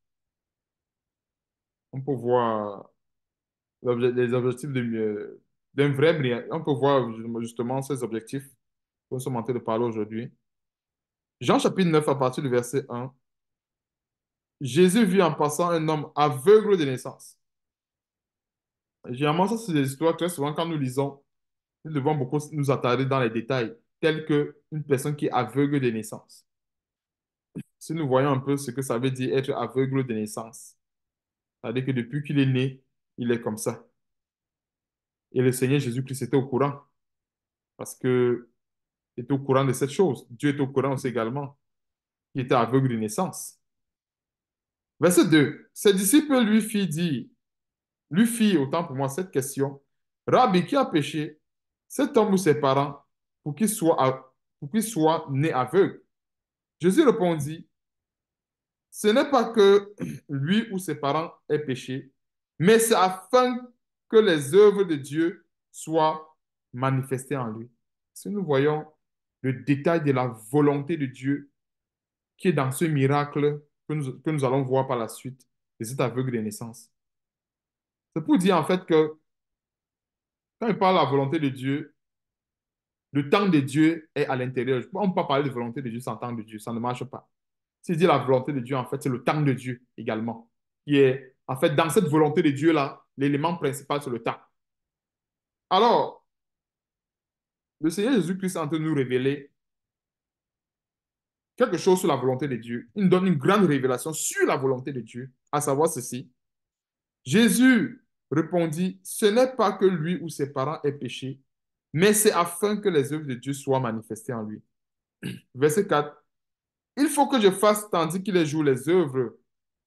[SPEAKER 1] on peut voir les objectifs euh, d'un vrai brillant. On peut voir justement ces objectifs qu'on se en de parler aujourd'hui. Jean chapitre 9, à partir du verset 1. Jésus vit en passant un homme aveugle de naissance. Généralement, ça, c'est des histoires très souvent quand nous lisons, nous devons beaucoup nous attarder dans les détails, tels qu'une personne qui est aveugle de naissance. Si nous voyons un peu ce que ça veut dire être aveugle de naissance, c'est-à-dire que depuis qu'il est né, il est comme ça. Et le Seigneur Jésus-Christ était au courant. Parce que était au courant de cette chose. Dieu est au courant aussi également. Il était aveugle de naissance. Verset 2. Ses disciples lui firent dire, lui firent autant pour moi cette question. Rabbi, qui a péché, cet homme ou ses parents, pour qu'il soit, pour qu'il soit né aveugle? Jésus répondit, ce n'est pas que [CLEARS THROAT] lui ou ses parents aient péché, mais c'est afin que les œuvres de Dieu soient manifestées en lui. Si nous voyons le détail de la volonté de Dieu qui est dans ce miracle que nous, allons voir par la suite de cet aveugle de naissance. C'est pour dire en fait que quand il parle de la volonté de Dieu, le temps de Dieu est à l'intérieur. On ne peut pas parler de volonté de Dieu sans temps de Dieu, ça ne marche pas. C'est dit la volonté de Dieu, en fait, c'est le temps de Dieu également, qui est en fait, dans cette volonté de Dieu-là, l'élément principal, c'est le temps. Alors, le Seigneur Jésus-Christ est en train de nous révéler quelque chose sur la volonté de Dieu. Il nous donne une grande révélation sur la volonté de Dieu, à savoir ceci. Jésus répondit, ce n'est pas que lui ou ses parents aient péché, mais c'est afin que les œuvres de Dieu soient manifestées en lui. [CLEARS THROAT] Verset 4. Il faut que je fasse tandis qu'il est jour les œuvres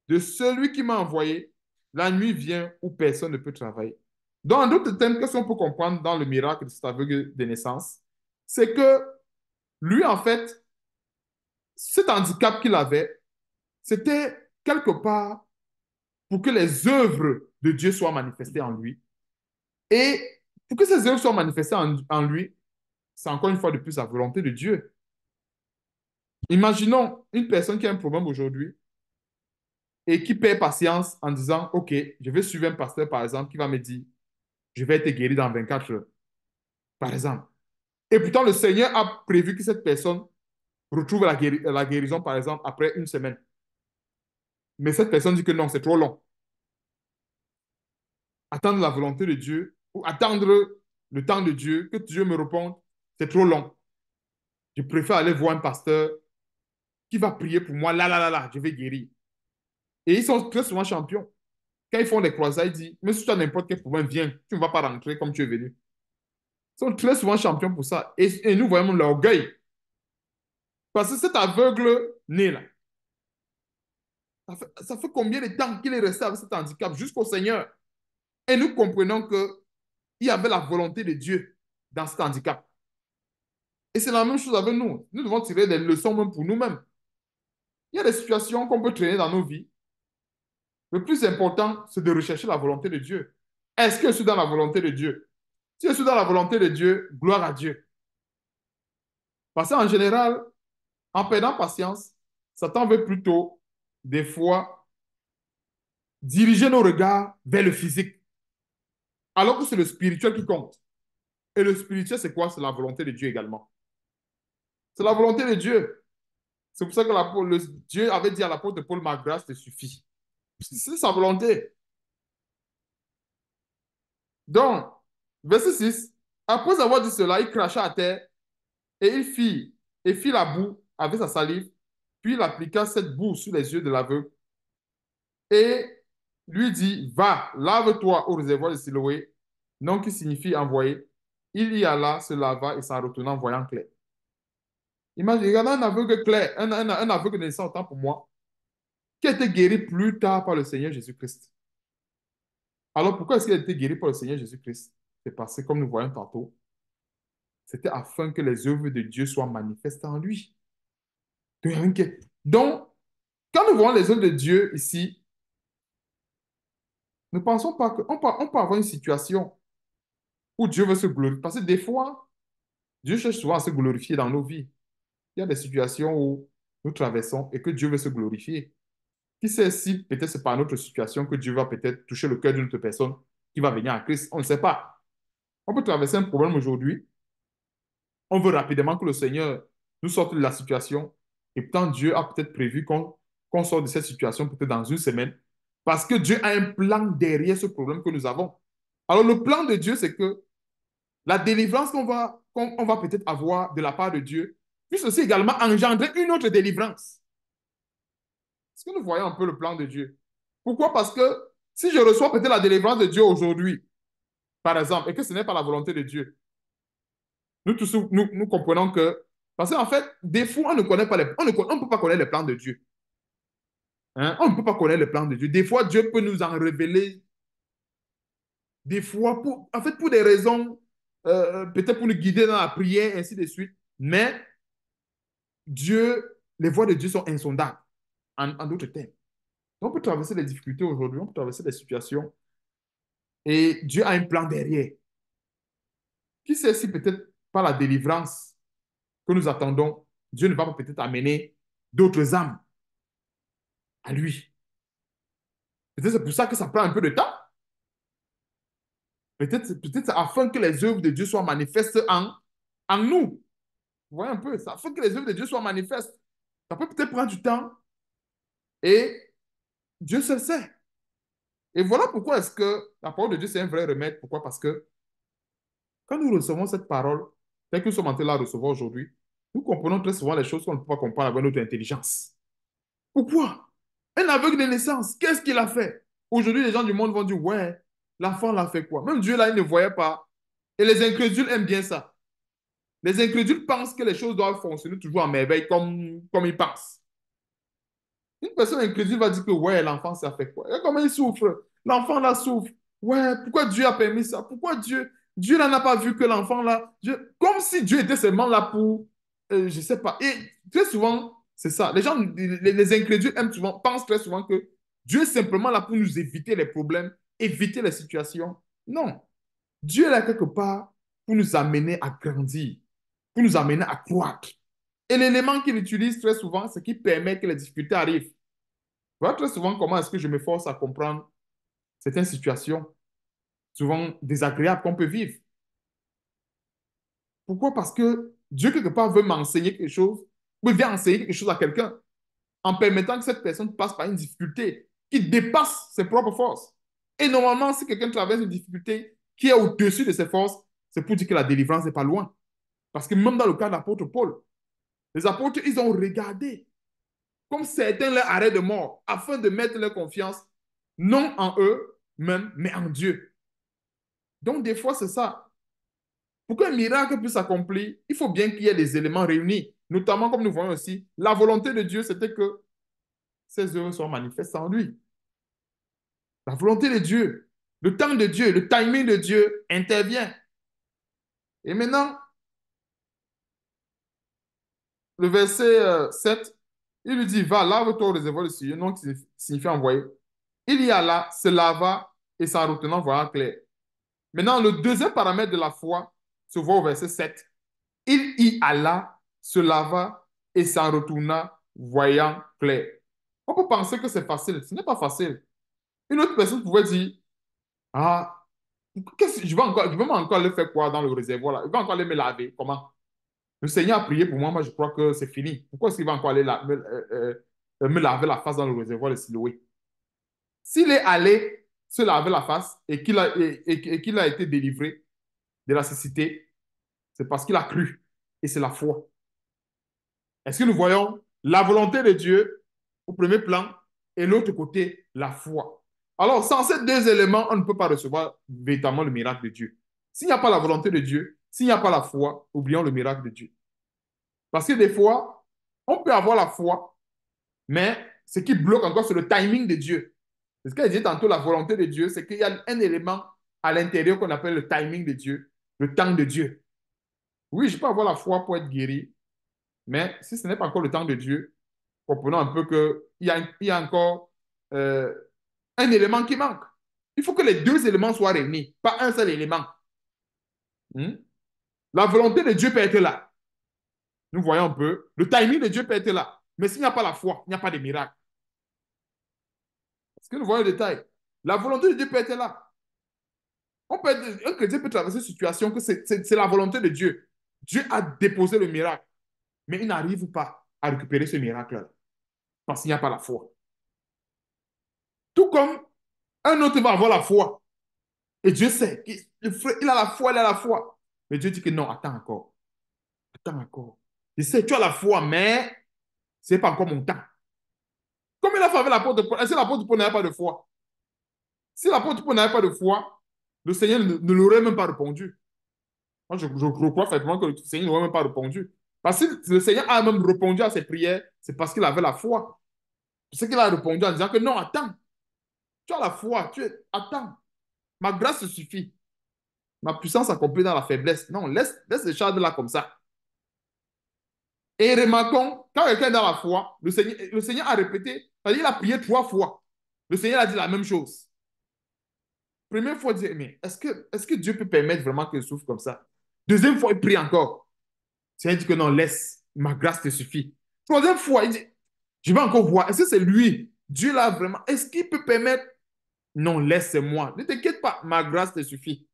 [SPEAKER 1] de celui qui m'a envoyé, la nuit vient où personne ne peut travailler. Donc, en d'autres termes, qu'est-ce qu'on peut comprendre dans le miracle de cet aveugle de naissance C'est que lui, en fait, cet handicap qu'il avait, c'était quelque part pour que les œuvres de Dieu soient manifestées en lui. Et pour que ces œuvres soient manifestées en lui, c'est encore une fois de plus la volonté de Dieu. Imaginons une personne qui a un problème aujourd'hui et qui perd patience en disant, OK, je vais suivre un pasteur, par exemple, qui va me dire, je vais être guéri dans 24 heures, par exemple. Et pourtant, le Seigneur a prévu que cette personne retrouve la, guérison, par exemple, après une semaine. Mais cette personne dit que non, c'est trop long. Attendre la volonté de Dieu ou attendre le temps de Dieu, que Dieu me réponde, c'est trop long. Je préfère aller voir un pasteur qui va prier pour moi, là, là, là, là, je vais guérir. Et ils sont très souvent champions. Quand ils font des croisades, ils disent Mais si tu as n'importe quel problème, viens, tu ne vas pas rentrer comme tu es venu. Ils sont très souvent champions pour ça. Et, nous voyons l'orgueil. Parce que cet aveugle né là, ça fait, combien de temps qu'il est resté avec cet handicap jusqu'au Seigneur Et nous comprenons qu'il y avait la volonté de Dieu dans ce handicap. Et c'est la même chose avec nous. Nous devons tirer des leçons même pour nous-mêmes. Il y a des situations qu'on peut traîner dans nos vies le plus important, c'est de rechercher la volonté de Dieu. Est-ce que je suis dans la volonté de Dieu Si je suis dans la volonté de Dieu, gloire à Dieu. Parce qu'en général, en perdant patience, Satan veut plutôt, des fois, diriger nos regards vers le physique. Alors que c'est le spirituel qui compte. Et le spirituel, c'est quoi C'est la volonté de Dieu également. C'est la volonté de Dieu. C'est pour ça que Dieu avait dit à l'apôtre Paul, ma grâce te suffit c'est sa volonté. Donc, verset 6, après avoir dit cela, il cracha à terre et il fit, et fit la boue avec sa salive, puis il appliqua cette boue sur les yeux de l'aveugle et lui dit, va, lave-toi au réservoir de Siloé, nom qui signifie envoyer. Il y alla, se lava et s'en retourna en voyant clair. Imagine, a un aveugle clair, un, un, un aveugle naissant, autant pour moi qui a été guéri plus tard par le Seigneur Jésus-Christ. Alors pourquoi est-ce qu'il a été guéri par le Seigneur Jésus-Christ C'est parce que, comme nous voyons tantôt, c'était afin que les œuvres de Dieu soient manifestes en lui. Donc, quand nous voyons les œuvres de Dieu ici, ne pensons pas qu'on peut avoir une situation où Dieu veut se glorifier. Parce que des fois, Dieu cherche souvent à se glorifier dans nos vies. Il y a des situations où nous traversons et que Dieu veut se glorifier. Qui sait si peut-être c'est par notre situation que Dieu va peut-être toucher le cœur d'une autre personne qui va venir à Christ. On ne sait pas. On peut traverser un problème aujourd'hui. On veut rapidement que le Seigneur nous sorte de la situation. Et pourtant, Dieu a peut-être prévu qu'on sorte de cette situation peut-être dans une semaine. Parce que Dieu a un plan derrière ce problème que nous avons. Alors, le plan de Dieu, c'est que la délivrance qu'on va peut-être avoir de la part de Dieu puisse aussi également engendrer une autre délivrance. Est-ce que nous voyons un peu le plan de Dieu Pourquoi Parce que si je reçois peut-être la délivrance de Dieu aujourd'hui, par exemple, et que ce n'est pas la volonté de Dieu, nous nous, comprenons que, parce qu'en fait, des fois, on ne connaît pas les, on peut pas connaître les plans de Dieu. Hein? On ne peut pas connaître le plan de Dieu. Des fois, Dieu peut nous en révéler. Des fois, pour, en fait, pour des raisons, euh, peut-être pour nous guider dans la prière, ainsi de suite. Mais Dieu, les voies de Dieu sont insondables en, d'autres termes. On peut traverser les difficultés aujourd'hui, on peut traverser des situations. Et Dieu a un plan derrière. Qui sait si peut-être par la délivrance que nous attendons, Dieu ne va pas peut-être amener d'autres âmes à lui. Peut-être c'est pour ça que ça prend un peu de temps. Peut-être peut afin que les œuvres de Dieu soient manifestes en, en nous. Vous voyez un peu, ça, afin que les œuvres de Dieu soient manifestes. Ça peut peut-être prendre du temps, et Dieu se sait. Et voilà pourquoi est-ce que la parole de Dieu, c'est un vrai remède. Pourquoi Parce que quand nous recevons cette parole, telle que nous sommes en train de la recevoir aujourd'hui, nous comprenons très souvent les choses qu'on ne peut pas comprendre avec notre intelligence. Pourquoi Un aveugle de naissance, qu'est-ce qu'il a fait Aujourd'hui, les gens du monde vont dire, ouais, l'enfant l'a fait quoi Même Dieu, là, il ne voyait pas. Et les incrédules aiment bien ça. Les incrédules pensent que les choses doivent fonctionner toujours en merveille comme, comme ils pensent. Une personne incrédule va dire que ouais, l'enfant, ça fait quoi? comment il souffre? L'enfant là souffre. Ouais, pourquoi Dieu a permis ça? Pourquoi Dieu, Dieu n'en a pas vu que l'enfant là, comme si Dieu était seulement là pour, Je euh, je sais pas. Et très souvent, c'est ça. Les gens, les, les, incrédules aiment souvent, pensent très souvent que Dieu est simplement là pour nous éviter les problèmes, éviter les situations. Non. Dieu est là quelque part pour nous amener à grandir, pour nous amener à croître, et l'élément qu'il utilise très souvent, c'est qui permet que les difficultés arrivent. vois très souvent comment est-ce que je me force à comprendre certaines situations, souvent désagréables qu'on peut vivre. Pourquoi Parce que Dieu, quelque part, veut m'enseigner quelque chose, ou il enseigner quelque chose à quelqu'un, en permettant que cette personne passe par une difficulté qui dépasse ses propres forces. Et normalement, si quelqu'un traverse une difficulté qui est au-dessus de ses forces, c'est pour dire que la délivrance n'est pas loin. Parce que même dans le cas de l'apôtre Paul, les apôtres, ils ont regardé comme certains leur arrêt de mort afin de mettre leur confiance non en eux-mêmes, mais en Dieu. Donc, des fois, c'est ça. Pour qu'un miracle puisse s'accomplir, il faut bien qu'il y ait des éléments réunis. Notamment, comme nous voyons aussi, la volonté de Dieu, c'était que ces œuvres soient manifestes en lui. La volonté de Dieu, le temps de Dieu, le timing de Dieu intervient. Et maintenant, le verset 7, euh, il lui dit, va, lave-toi au réservoir de Sion, donc signifie envoyer. Il y alla, se lava et s'en retourna, voyant clair. Maintenant, le deuxième paramètre de la foi se voit au verset 7. Il y alla, se lava et s'en retourna voyant clair. On peut penser que c'est facile. Ce n'est pas facile. Une autre personne pouvait dire, ah, je vais encore, je vais encore le faire quoi dans le réservoir là? Je vais encore aller me laver. Comment? Le Seigneur a prié pour moi, moi je crois que c'est fini. Pourquoi est-ce qu'il va encore aller euh, euh, euh, me, laver la face dans le réservoir de Siloé S'il est allé se laver la face et qu'il a été délivré de la cécité, c'est parce qu'il a cru et c'est la foi. Est-ce que nous voyons la volonté de Dieu au premier plan et l'autre côté, la foi Alors, sans ces deux éléments, on ne peut pas recevoir véritablement le miracle de Dieu. S'il n'y a pas la volonté de Dieu, s'il n'y a pas la foi, oublions le miracle de Dieu. Parce que des fois, on peut avoir la foi, mais ce qui bloque encore, c'est le timing de Dieu. C'est ce qu'elle dit tantôt, la volonté de Dieu, c'est qu'il y a un élément à l'intérieur qu'on appelle le timing de Dieu, le temps de Dieu. Oui, je peux avoir la foi pour être guéri, mais si ce n'est pas encore le temps de Dieu, comprenons un peu qu'il y, y, a encore euh, un élément qui manque. Il faut que les deux éléments soient réunis, pas un seul élément. Hmm? La volonté de Dieu peut être là. Nous voyons un peu. Le timing de Dieu peut être là. Mais s'il n'y a pas la foi, il n'y a pas de miracle. Est-ce que nous voyons le détail La volonté de Dieu peut être là. On peut un chrétien peut traverser une situation que c'est la volonté de Dieu. Dieu a déposé le miracle, mais il n'arrive pas à récupérer ce miracle-là parce qu'il n'y a pas la foi. Tout comme un autre va avoir la foi. Et Dieu sait, qu'il a la foi, il a la foi. Mais Dieu dit que non, attends encore. Attends encore. Je sais, tu as la foi, mais ce n'est pas encore mon temps. Comme il a fait avec l'apôtre Paul, si l'apôtre Paul n'avait pas de foi, si l'apôtre Paul n'avait pas de foi, le Seigneur ne, l'aurait même pas répondu. Moi, je, crois fermement que le Seigneur n'aurait même pas répondu. Parce que le Seigneur a même répondu à ses prières, c'est parce qu'il avait la foi. C'est qu'il a répondu en disant que non, attends. Tu as la foi, tu attends. Ma grâce suffit. Ma puissance accomplie dans la faiblesse. Non, laisse, laisse les de là comme ça. Et remarquons, quand quelqu'un est dans la foi, le Seigneur, le Seigneur a répété, il a prié trois fois. Le Seigneur a dit la même chose. Première fois, il dit, mais est-ce que, est que Dieu peut permettre vraiment qu'il souffre comme ça? Deuxième fois, il prie encore. Le Seigneur dit que non, laisse, ma grâce te suffit. Troisième fois, il dit, je vais encore voir, est-ce que c'est lui? Dieu là vraiment, est-ce qu'il peut permettre? Non, laisse, moi. Ne t'inquiète pas, ma grâce te suffit.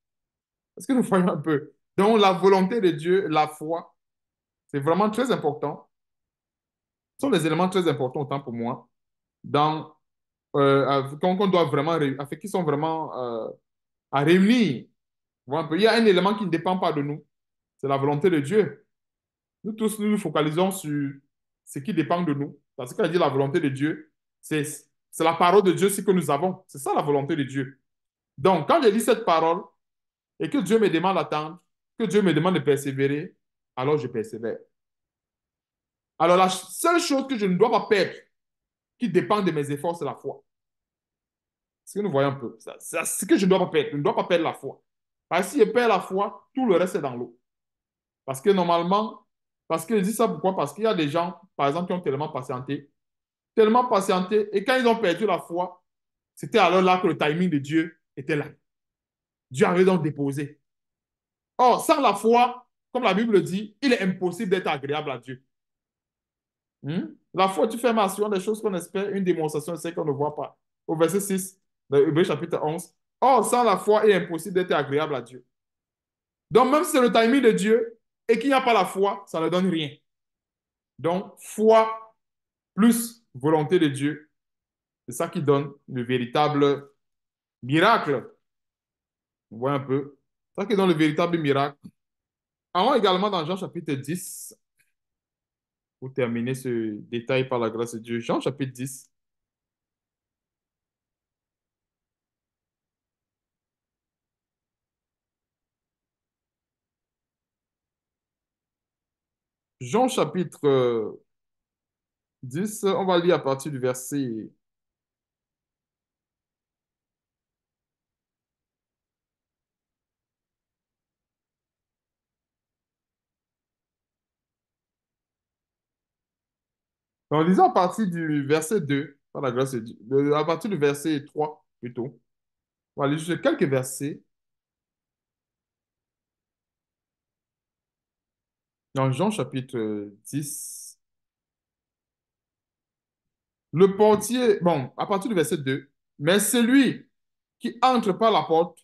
[SPEAKER 1] Est-ce que nous voyons un peu Donc, la volonté de Dieu, la foi, c'est vraiment très important. Ce sont des éléments très importants, autant pour moi, dans, euh, euh qu'on doit vraiment, qui sont vraiment euh, à réunir. Il y a un élément qui ne dépend pas de nous, c'est la volonté de Dieu. Nous tous, nous nous focalisons sur ce qui dépend de nous. Parce que dit la volonté de Dieu, c'est la parole de Dieu, ce que nous avons. C'est ça la volonté de Dieu. Donc, quand je lis cette parole, et que Dieu me demande d'attendre, que Dieu me demande de persévérer, alors je persévère. Alors la seule chose que je ne dois pas perdre, qui dépend de mes efforts, c'est la foi. Ce que nous voyons un peu, c'est ce que je ne dois pas perdre. Je ne dois pas perdre la foi. Parce que si je perds la foi, tout le reste est dans l'eau. Parce que normalement, parce que je ça pourquoi Parce qu'il y a des gens, par exemple, qui ont tellement patienté, tellement patienté, et quand ils ont perdu la foi, c'était alors là que le timing de Dieu était là. Dieu avait donc déposé. Or, sans la foi, comme la Bible dit, il est impossible d'être agréable à Dieu. Hmm? La foi, tu fais mention des choses qu'on espère, une démonstration de ce qu'on ne voit pas. Au verset 6 de Hébreu chapitre 11. Or, sans la foi, il est impossible d'être agréable à Dieu. Donc, même si c'est le timing de Dieu et qu'il n'y a pas la foi, ça ne donne rien. Donc, foi plus volonté de Dieu, c'est ça qui donne le véritable miracle. On voit un peu. Ça qui est dans le véritable miracle. Avant, également dans Jean chapitre 10, pour terminer ce détail par la grâce de Dieu. Jean chapitre 10. Jean chapitre 10, euh, on va lire à partir du verset Donc, lisant à partir du verset 2, par la grâce de à partir du verset 3 plutôt. On va lire juste quelques versets. Dans Jean chapitre 10, euh, le portier, bon, à partir du verset 2, mais celui qui entre par la porte,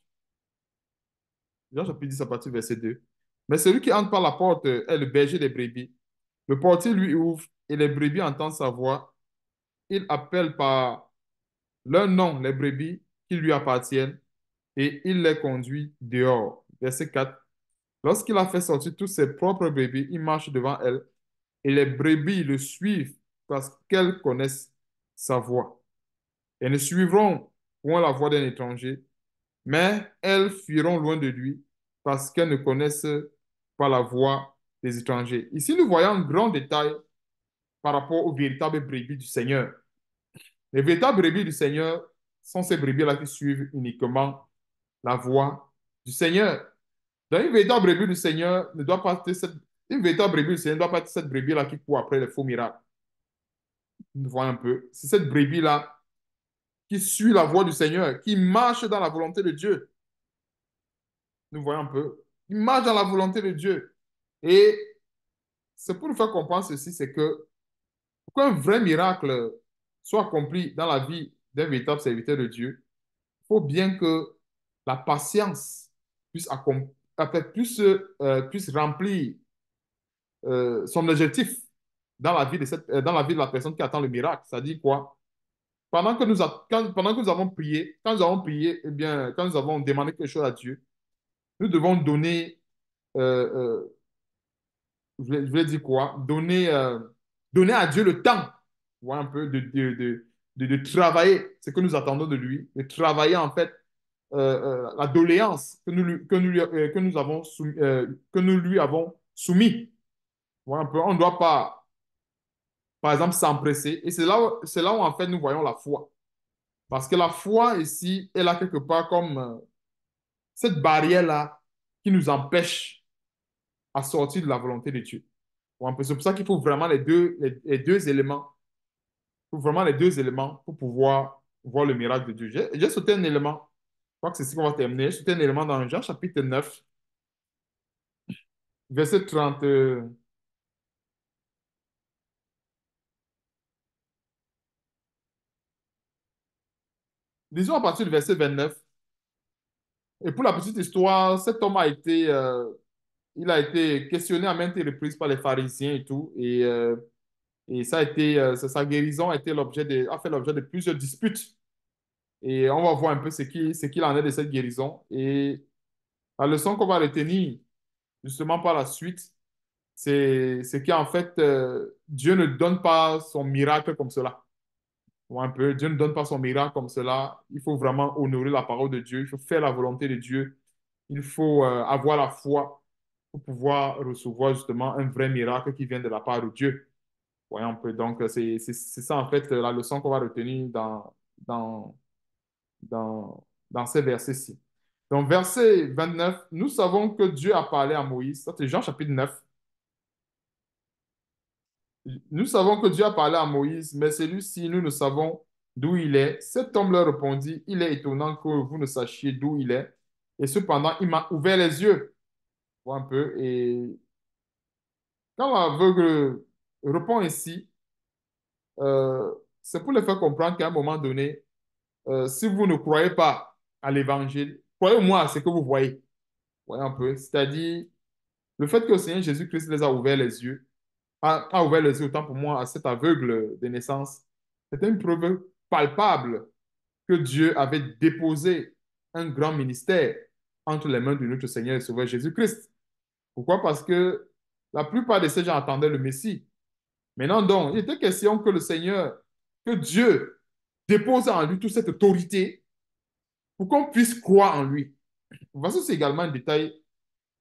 [SPEAKER 1] Jean chapitre 10 à partir du verset 2, mais celui qui entre par la porte euh, est le berger des brebis. Le portier lui ouvre et les brebis entendent sa voix. Il appelle par leur nom les brebis qui lui appartiennent et il les conduit dehors. Verset 4. Lorsqu'il a fait sortir tous ses propres brebis, il marche devant elles et les brebis le suivent parce qu'elles connaissent sa voix. Elles ne suivront point la voix d'un étranger, mais elles fuiront loin de lui parce qu'elles ne connaissent pas la voix étrangers. Ici, nous voyons un grand détail par rapport aux véritables brebis du Seigneur. Les véritables brebis du Seigneur sont ces brebis-là qui suivent uniquement la voie du Seigneur. Donc, une véritable brebis du Seigneur ne doit pas être cette, une véritable brebis ne doit pas être cette brebis-là qui court après les faux miracles. Nous voyons un peu. C'est cette brebis-là qui suit la voie du Seigneur, qui marche dans la volonté de Dieu. Nous voyons un peu. Il marche dans la volonté de Dieu. Et c'est pour nous faire comprendre ceci, c'est que pour qu'un vrai miracle soit accompli dans la vie d'un véritable serviteur de Dieu, il faut bien que la patience puisse, euh, puisse remplir euh, son objectif dans la, vie de euh, dans la vie de la personne qui attend le miracle. Ça dit quoi pendant que, nous pendant que nous avons prié, quand nous avons prié, eh bien, quand nous avons demandé quelque chose à Dieu, nous devons donner je voulais, dire quoi Donner, euh, donner à Dieu le temps, voilà un peu, de, de, travailler ce que nous attendons de lui, de travailler en fait euh, euh, la doléance que nous, que nous, avons que nous lui avons soumis. Voilà un peu, on ne doit pas, par exemple, s'empresser. Et c'est là, où, là où en fait nous voyons la foi. Parce que la foi ici, elle a quelque part comme cette barrière-là qui nous empêche à de la volonté de Dieu. C'est pour ça qu'il faut vraiment les deux, éléments. Il faut vraiment les deux éléments pour pouvoir voir le miracle de Dieu. J'ai sauté un élément. Je crois que c'est ce qu'on va terminer. J'ai sauté un élément dans Jean chapitre 9, verset 30. Euh, disons à partir du verset 29. Et pour la petite histoire, cet homme a été euh, il a été questionné à maintes reprises par les pharisiens et tout. Et, euh, ça a été, euh, sa guérison a, été de, a fait l'objet de plusieurs disputes. Et on va voir un peu ce qu'il ce qu'il en est de cette guérison. Et la leçon qu'on va retenir justement par la suite, c'est, c'est qu'en fait, euh, Dieu ne donne pas son miracle comme cela. Ou un peu, Dieu ne donne pas son miracle comme cela. Il faut vraiment honorer la parole de Dieu. Il faut faire la volonté de Dieu. Il faut avoir la foi pour pouvoir recevoir justement un vrai miracle qui vient de la part de Dieu. Voyons un peu. Donc, euh, c'est ça en fait euh, la leçon qu'on va retenir dans, dans, dans, dans ces versets-ci. Donc, verset 29, nous savons que Dieu a parlé à Moïse. Ça, c'est Jean chapitre 9. Nous savons que Dieu a parlé à Moïse, mais celui-ci, nous ne savons d'où il est. Cet homme leur répondit, il est étonnant que vous ne sachiez d'où il est. Et cependant, il m'a ouvert les yeux un peu. Et quand l'aveugle répond ici, euh, c'est pour les faire comprendre qu'à un moment donné, euh, si vous ne croyez pas à l'évangile, croyez-moi à ce que vous voyez. Voyez un peu. C'est-à-dire, le fait que le Seigneur Jésus-Christ les a ouverts les yeux, a, a, ouvert les yeux autant pour moi à cet aveugle de naissance, c'est une preuve palpable que Dieu avait déposé un grand ministère entre les mains de notre Seigneur et Sauveur Jésus-Christ. Pourquoi Parce que la plupart de ces gens attendaient le Messie. Maintenant donc, il était question que le Seigneur, que Dieu dépose en lui toute cette autorité pour qu'on puisse croire en lui. Voici c'est également un détail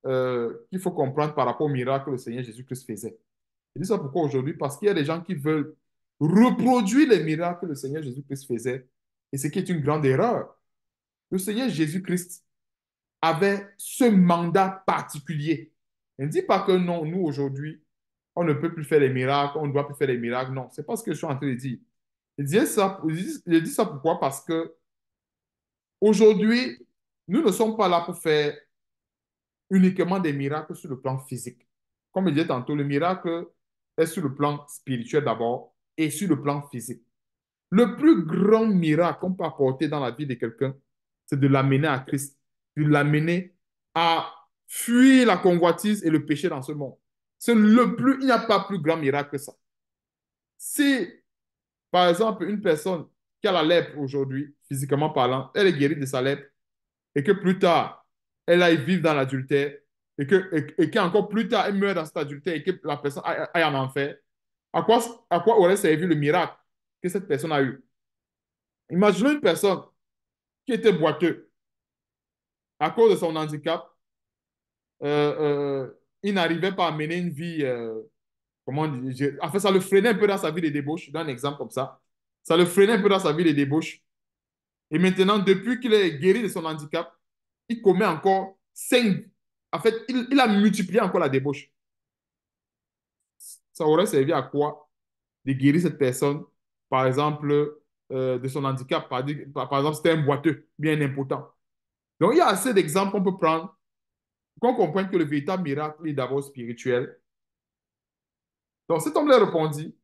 [SPEAKER 1] euh, qu'il faut comprendre par rapport au miracle que le Seigneur Jésus-Christ faisait. Je dis ça pourquoi aujourd'hui Parce qu'il y a des gens qui veulent reproduire les miracles que le Seigneur Jésus-Christ faisait, et ce qui est une grande erreur. Le Seigneur Jésus-Christ avait ce mandat particulier il ne dit pas que non, nous aujourd'hui, on ne peut plus faire les miracles, on ne doit plus faire les miracles. Non, ce n'est pas ce que je suis en train de dire. Je dis ça, je dis ça pourquoi Parce que aujourd'hui, nous ne sommes pas là pour faire uniquement des miracles sur le plan physique. Comme je disais tantôt, le miracle est sur le plan spirituel d'abord et sur le plan physique. Le plus grand miracle qu'on peut apporter dans la vie de quelqu'un, c'est de l'amener à Christ, de l'amener à fuit la convoitise et le péché dans ce monde. C'est le mm. plus, il n'y a pas plus grand miracle que ça. Si, par exemple, une personne qui a la lèpre aujourd'hui, physiquement parlant, elle est guérie de sa lèpre, et que plus tard, elle aille vivre dans l'adultère, et que et, qu'encore plus tard, elle meurt dans cet adultère, et que la personne aille, en enfer, à quoi, à quoi aurait servi le miracle que cette personne a eu Imaginez une personne qui était boiteuse à cause de son handicap, euh, euh, il n'arrivait pas à mener une vie, euh, comment dire, en fait, ça le freinait un peu dans sa vie de débauche. Je un exemple comme ça. Ça le freinait un peu dans sa vie de débauche. Et maintenant, depuis qu'il est guéri de son handicap, il commet encore 5. En fait, il, a multiplié encore la débauche. Ça aurait servi à quoi de guérir cette personne, par exemple, de son handicap Par, par exemple, c'était un boiteux, bien important. Donc, il y a assez d'exemples qu'on peut prendre qu'on comprenne que le véritable miracle est d'abord spirituel. Donc cet homme-là répondit,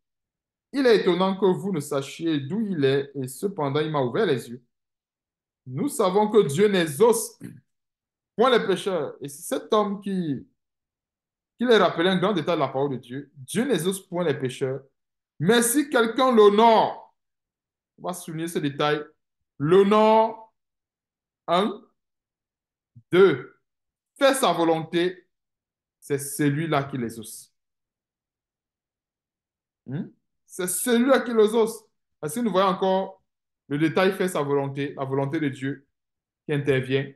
[SPEAKER 1] il est étonnant que vous ne sachiez d'où il est, et cependant il m'a ouvert les yeux. Nous savons que Dieu n'exauce [CLEARS THROAT] point les pécheurs. Et c'est cet homme qui, qui les rappelait un grand état de la parole de Dieu. Dieu n'exauce point les pécheurs. Mais si quelqu'un l'honore, on va souligner ce détail, l'honore, un, deux, fait sa volonté, c'est celui-là qui les osse. Hmm? C'est celui-là qui les osse. Parce nous voyons encore le détail fait sa volonté, la volonté de Dieu qui intervient.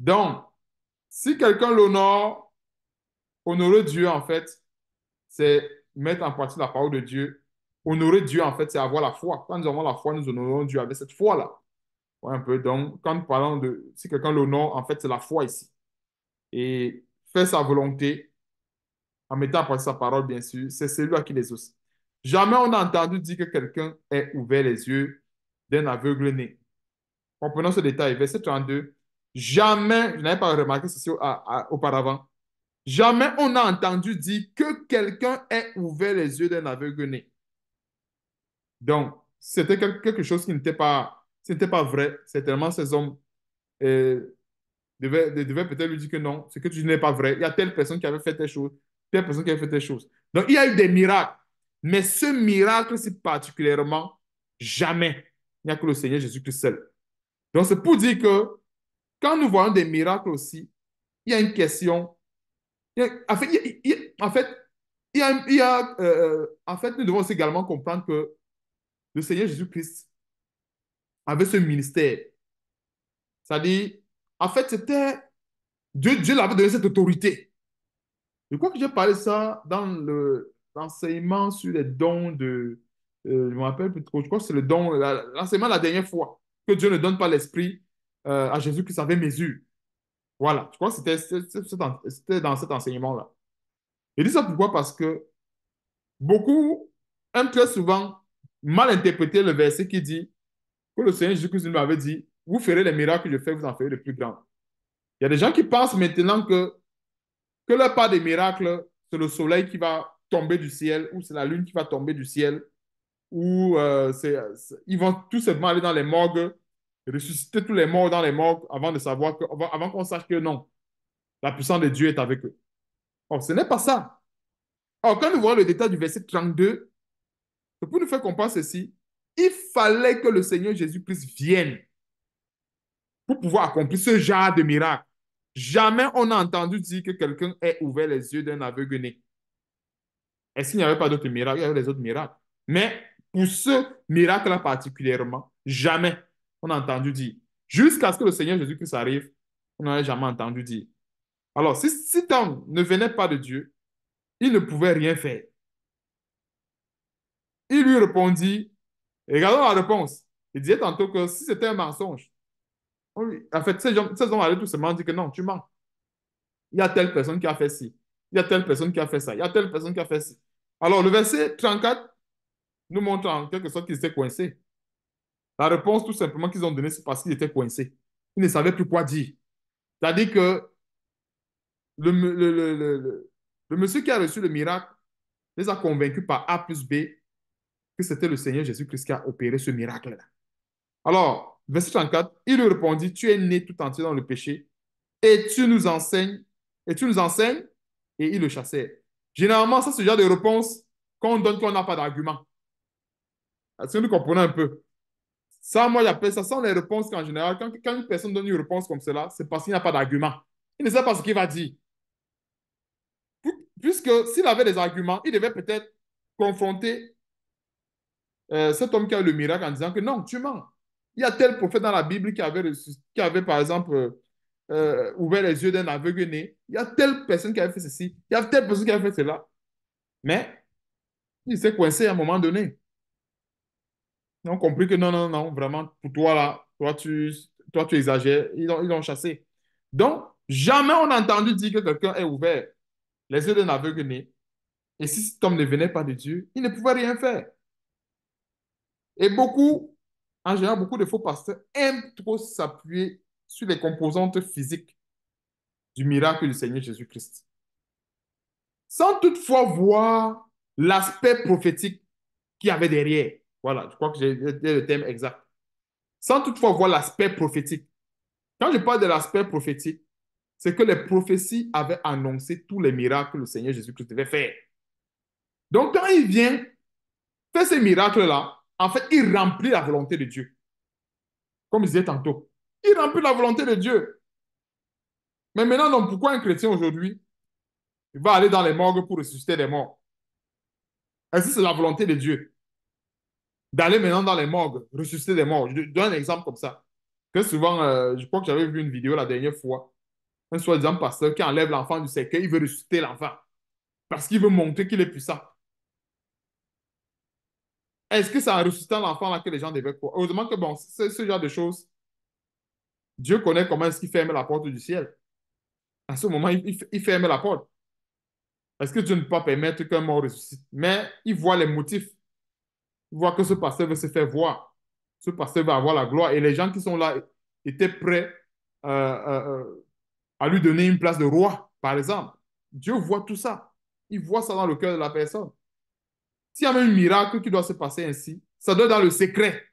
[SPEAKER 1] Donc, si quelqu'un l'honore, honorer Dieu, en fait, c'est mettre en pratique la parole de Dieu. Honorer Dieu, en fait, c'est avoir la foi. Quand nous avons la foi, nous honorons Dieu avec cette foi-là. un peu. Donc, quand nous parlons de si quelqu'un l'honore, en fait, c'est la foi ici et fait sa volonté, en mettant par sa parole, bien sûr, c'est celui à qui les aussi. Jamais on n'a entendu dire que quelqu'un ait ouvert les yeux d'un aveugle né. prenant ce détail. Verset 32. Jamais, je n'avais pas remarqué ceci auparavant. Jamais on n'a entendu dire que quelqu'un ait ouvert les yeux d'un aveugle né. Donc, c'était quelque chose qui n'était pas, vrai. pas vrai. Certainement, ces hommes euh, devait, peut-être lui dire que non, ce que tu dis n'est pas vrai. Il y a telle personne qui avait fait telle chose, telle personne qui avait fait telle chose. Donc, il y a eu des miracles. Mais ce miracle, c'est particulièrement jamais. Il n'y a que le Seigneur Jésus-Christ seul. Donc, c'est pour dire que quand nous voyons des miracles aussi, il y a une question. en fait, il y a, en fait, nous devons aussi également comprendre que le Seigneur Jésus-Christ avait ce ministère. C'est-à-dire, en fait, c'était. Dieu, Dieu l'avait donné cette autorité. Je crois que j'ai parlé ça dans l'enseignement sur les dons de. Euh, je me rappelle plus trop. Je crois que c'est le don, l'enseignement la, dernière fois, que Dieu ne donne pas l'esprit euh, à Jésus qui savait mesure. Voilà. Je crois que c'était dans cet enseignement-là. Je dit ça pourquoi? Parce que beaucoup aiment très souvent mal interpréter le verset qui dit que le Seigneur Jésus-Christ nous avait dit vous ferez les miracles que je fais, vous en ferez les plus grands. Il y a des gens qui pensent maintenant que, que leur part des miracles, c'est le soleil qui va tomber du ciel, ou c'est la lune qui va tomber du ciel, ou euh, c'est, ils vont tout simplement aller dans les morgues, ressusciter tous les morts dans les morgues avant de savoir que, avant qu'on sache que non, la puissance de Dieu est avec eux. Or, oh, ce n'est pas ça. Or, oh, quand nous voyons le détail du verset 32, pour nous faire comprendre ceci, il fallait que le Seigneur Jésus-Christ vienne pour pouvoir accomplir ce genre de miracle. Jamais on n'a entendu dire que quelqu'un ait ouvert les yeux d'un aveugle né. Est-ce qu'il n'y avait pas d'autres miracles Il y avait les autres miracles. Mais pour ce miracle-là particulièrement, jamais on n'a entendu dire. Jusqu'à ce que le Seigneur Jésus-Christ arrive, on n'en jamais entendu dire. Alors, si homme ne venait pas de Dieu, il ne pouvait rien faire. Il lui répondit, regardons la réponse. Il disait tantôt que si c'était un mensonge, Oh en fait, ces gens, ces allaient tout simplement dire que non, tu mens. Il y a telle personne qui a fait ci. Il y a telle personne qui a fait ça. Il y a telle personne qui a fait ci. Alors, le verset 34 nous montre en quelque sorte qu'ils étaient coincés. La réponse, tout simplement, qu'ils ont donnée, c'est parce qu'ils étaient coincés. Ils ne savaient plus quoi dire. C'est-à-dire que le, le, le, monsieur qui a reçu le miracle les a convaincus par A plus B que c'était le Seigneur Jésus-Christ qui a opéré ce miracle-là. Alors, Verset 34, il lui répondit, tu es né tout entier dans le péché et tu nous enseignes, et tu nous enseignes, et il le chassait. Généralement, ça, c'est le genre de réponse qu'on donne quand on n'a pas d'argument. Est-ce ah, que nous comprenons un peu? Ça, moi, j'appelle ça, sont les réponses qu'en général, quand, une personne donne une réponse comme cela, c'est parce qu'il n'a pas d'argument. Il ne sait pas ce qu'il va dire. Puisque s'il avait des arguments, il devait peut-être confronter euh, cet homme qui a le miracle en disant que non, tu mens. Il y a tel prophète dans la Bible qui avait, qui avait par exemple, euh, euh, ouvert les yeux d'un aveugle né. Il y a telle personne qui avait fait ceci. Il y a telle personne qui avait fait cela. Mais il s'est coincé à un moment donné. Ils ont compris que non, non, non, vraiment, pour toi là, toi tu, toi, tu exagères. Ils l'ont chassé. Donc, jamais on a entendu dire que quelqu'un est ouvert les yeux d'un aveugle né. Et si cet homme ne venait pas de Dieu, il ne pouvait rien faire. Et beaucoup en général, beaucoup de faux pasteurs aiment trop s'appuyer sur les composantes physiques du miracle du Seigneur Jésus-Christ. Sans toutefois voir l'aspect prophétique qu'il y avait derrière. Voilà, je crois que j'ai le thème exact. Sans toutefois voir l'aspect prophétique. Quand je parle de l'aspect prophétique, c'est que les prophéties avaient annoncé tous les miracles que le Seigneur Jésus-Christ devait faire. Donc, quand il vient faire ces miracles-là, en fait, il remplit la volonté de Dieu. Comme je disais tantôt, il remplit la volonté de Dieu. Mais maintenant, pourquoi un chrétien aujourd'hui va aller dans les morgues pour ressusciter les morts Est-ce que c'est la volonté de Dieu D'aller maintenant dans les morgues, ressusciter des morts. Je donne un exemple comme ça. Très souvent, euh, je crois que j'avais vu une vidéo la dernière fois, un soi-disant pasteur qui enlève l'enfant du cercueil, il veut ressusciter l'enfant parce qu'il veut montrer qu'il est puissant. Est-ce que c'est en ressuscitant l'enfant là que les gens devaient croire Heureusement que, bon, c'est ce genre de choses. Dieu connaît comment est-ce qu'il ferme la porte du ciel. À ce moment, il, il ferme la porte. Est-ce que Dieu ne peut pas permettre qu'un mort ressuscite Mais il voit les motifs. Il voit que ce pasteur veut se faire voir. Ce pasteur veut avoir la gloire. Et les gens qui sont là étaient prêts euh, euh, euh, à lui donner une place de roi, par exemple. Dieu voit tout ça. Il voit ça dans le cœur de la personne. S'il y avait un miracle qui doit se passer ainsi, ça doit être dans le secret.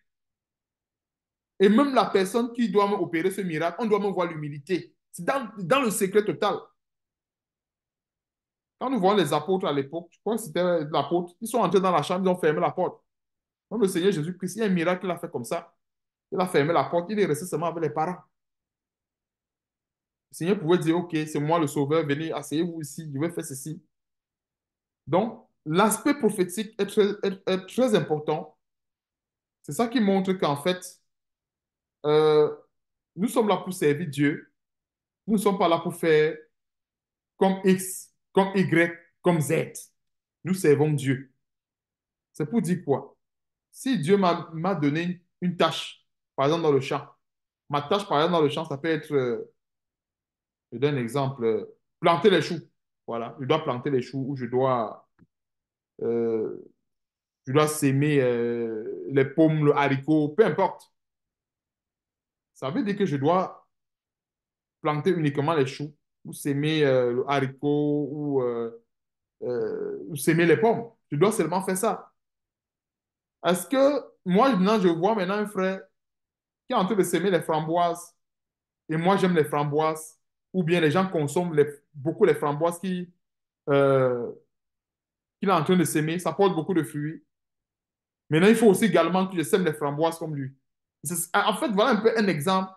[SPEAKER 1] Et même la personne qui doit opérer ce miracle, on doit même voir l'humilité. C'est dans, dans, le secret total. Quand nous voyons les apôtres à l'époque, je crois que c'était l'apôtre, ils sont entrés dans la chambre, ils ont fermé la porte. Donc le Seigneur Jésus-Christ, il y a un miracle qu'il a fait comme ça. Il a fermé la porte, il est resté seulement avec les parents. Le Seigneur pouvait dire, OK, c'est moi le sauveur, venez, asseyez-vous ici, je vais faire ceci. Donc, L'aspect prophétique est très, important. C'est ça qui montre qu'en fait, euh, nous sommes là pour servir Dieu. Nous ne sommes pas là pour faire comme X, comme Y, comme Z. Nous servons Dieu. C'est pour dire quoi Si Dieu m'a donné une tâche, par exemple dans le champ, ma tâche, par exemple dans le champ, ça peut être, euh, je donne un exemple, euh, planter les choux. Voilà, je dois planter les choux ou je dois euh, tu dois s'aimer euh, les pommes, le haricot, peu importe. Ça veut dire que je dois planter uniquement les choux ou s'aimer euh, le haricot ou, s'aimer les pommes. Tu dois seulement faire ça. Est-ce que moi, maintenant, je vois maintenant un frère qui est en train de s'aimer les framboises et moi, j'aime les framboises ou bien les gens consomment beaucoup les framboises qui, qu'il est en train de s'aimer, ça porte beaucoup de fruits. Maintenant, il faut aussi également que je sème les framboises comme lui. En fait, voilà un peu un exemple.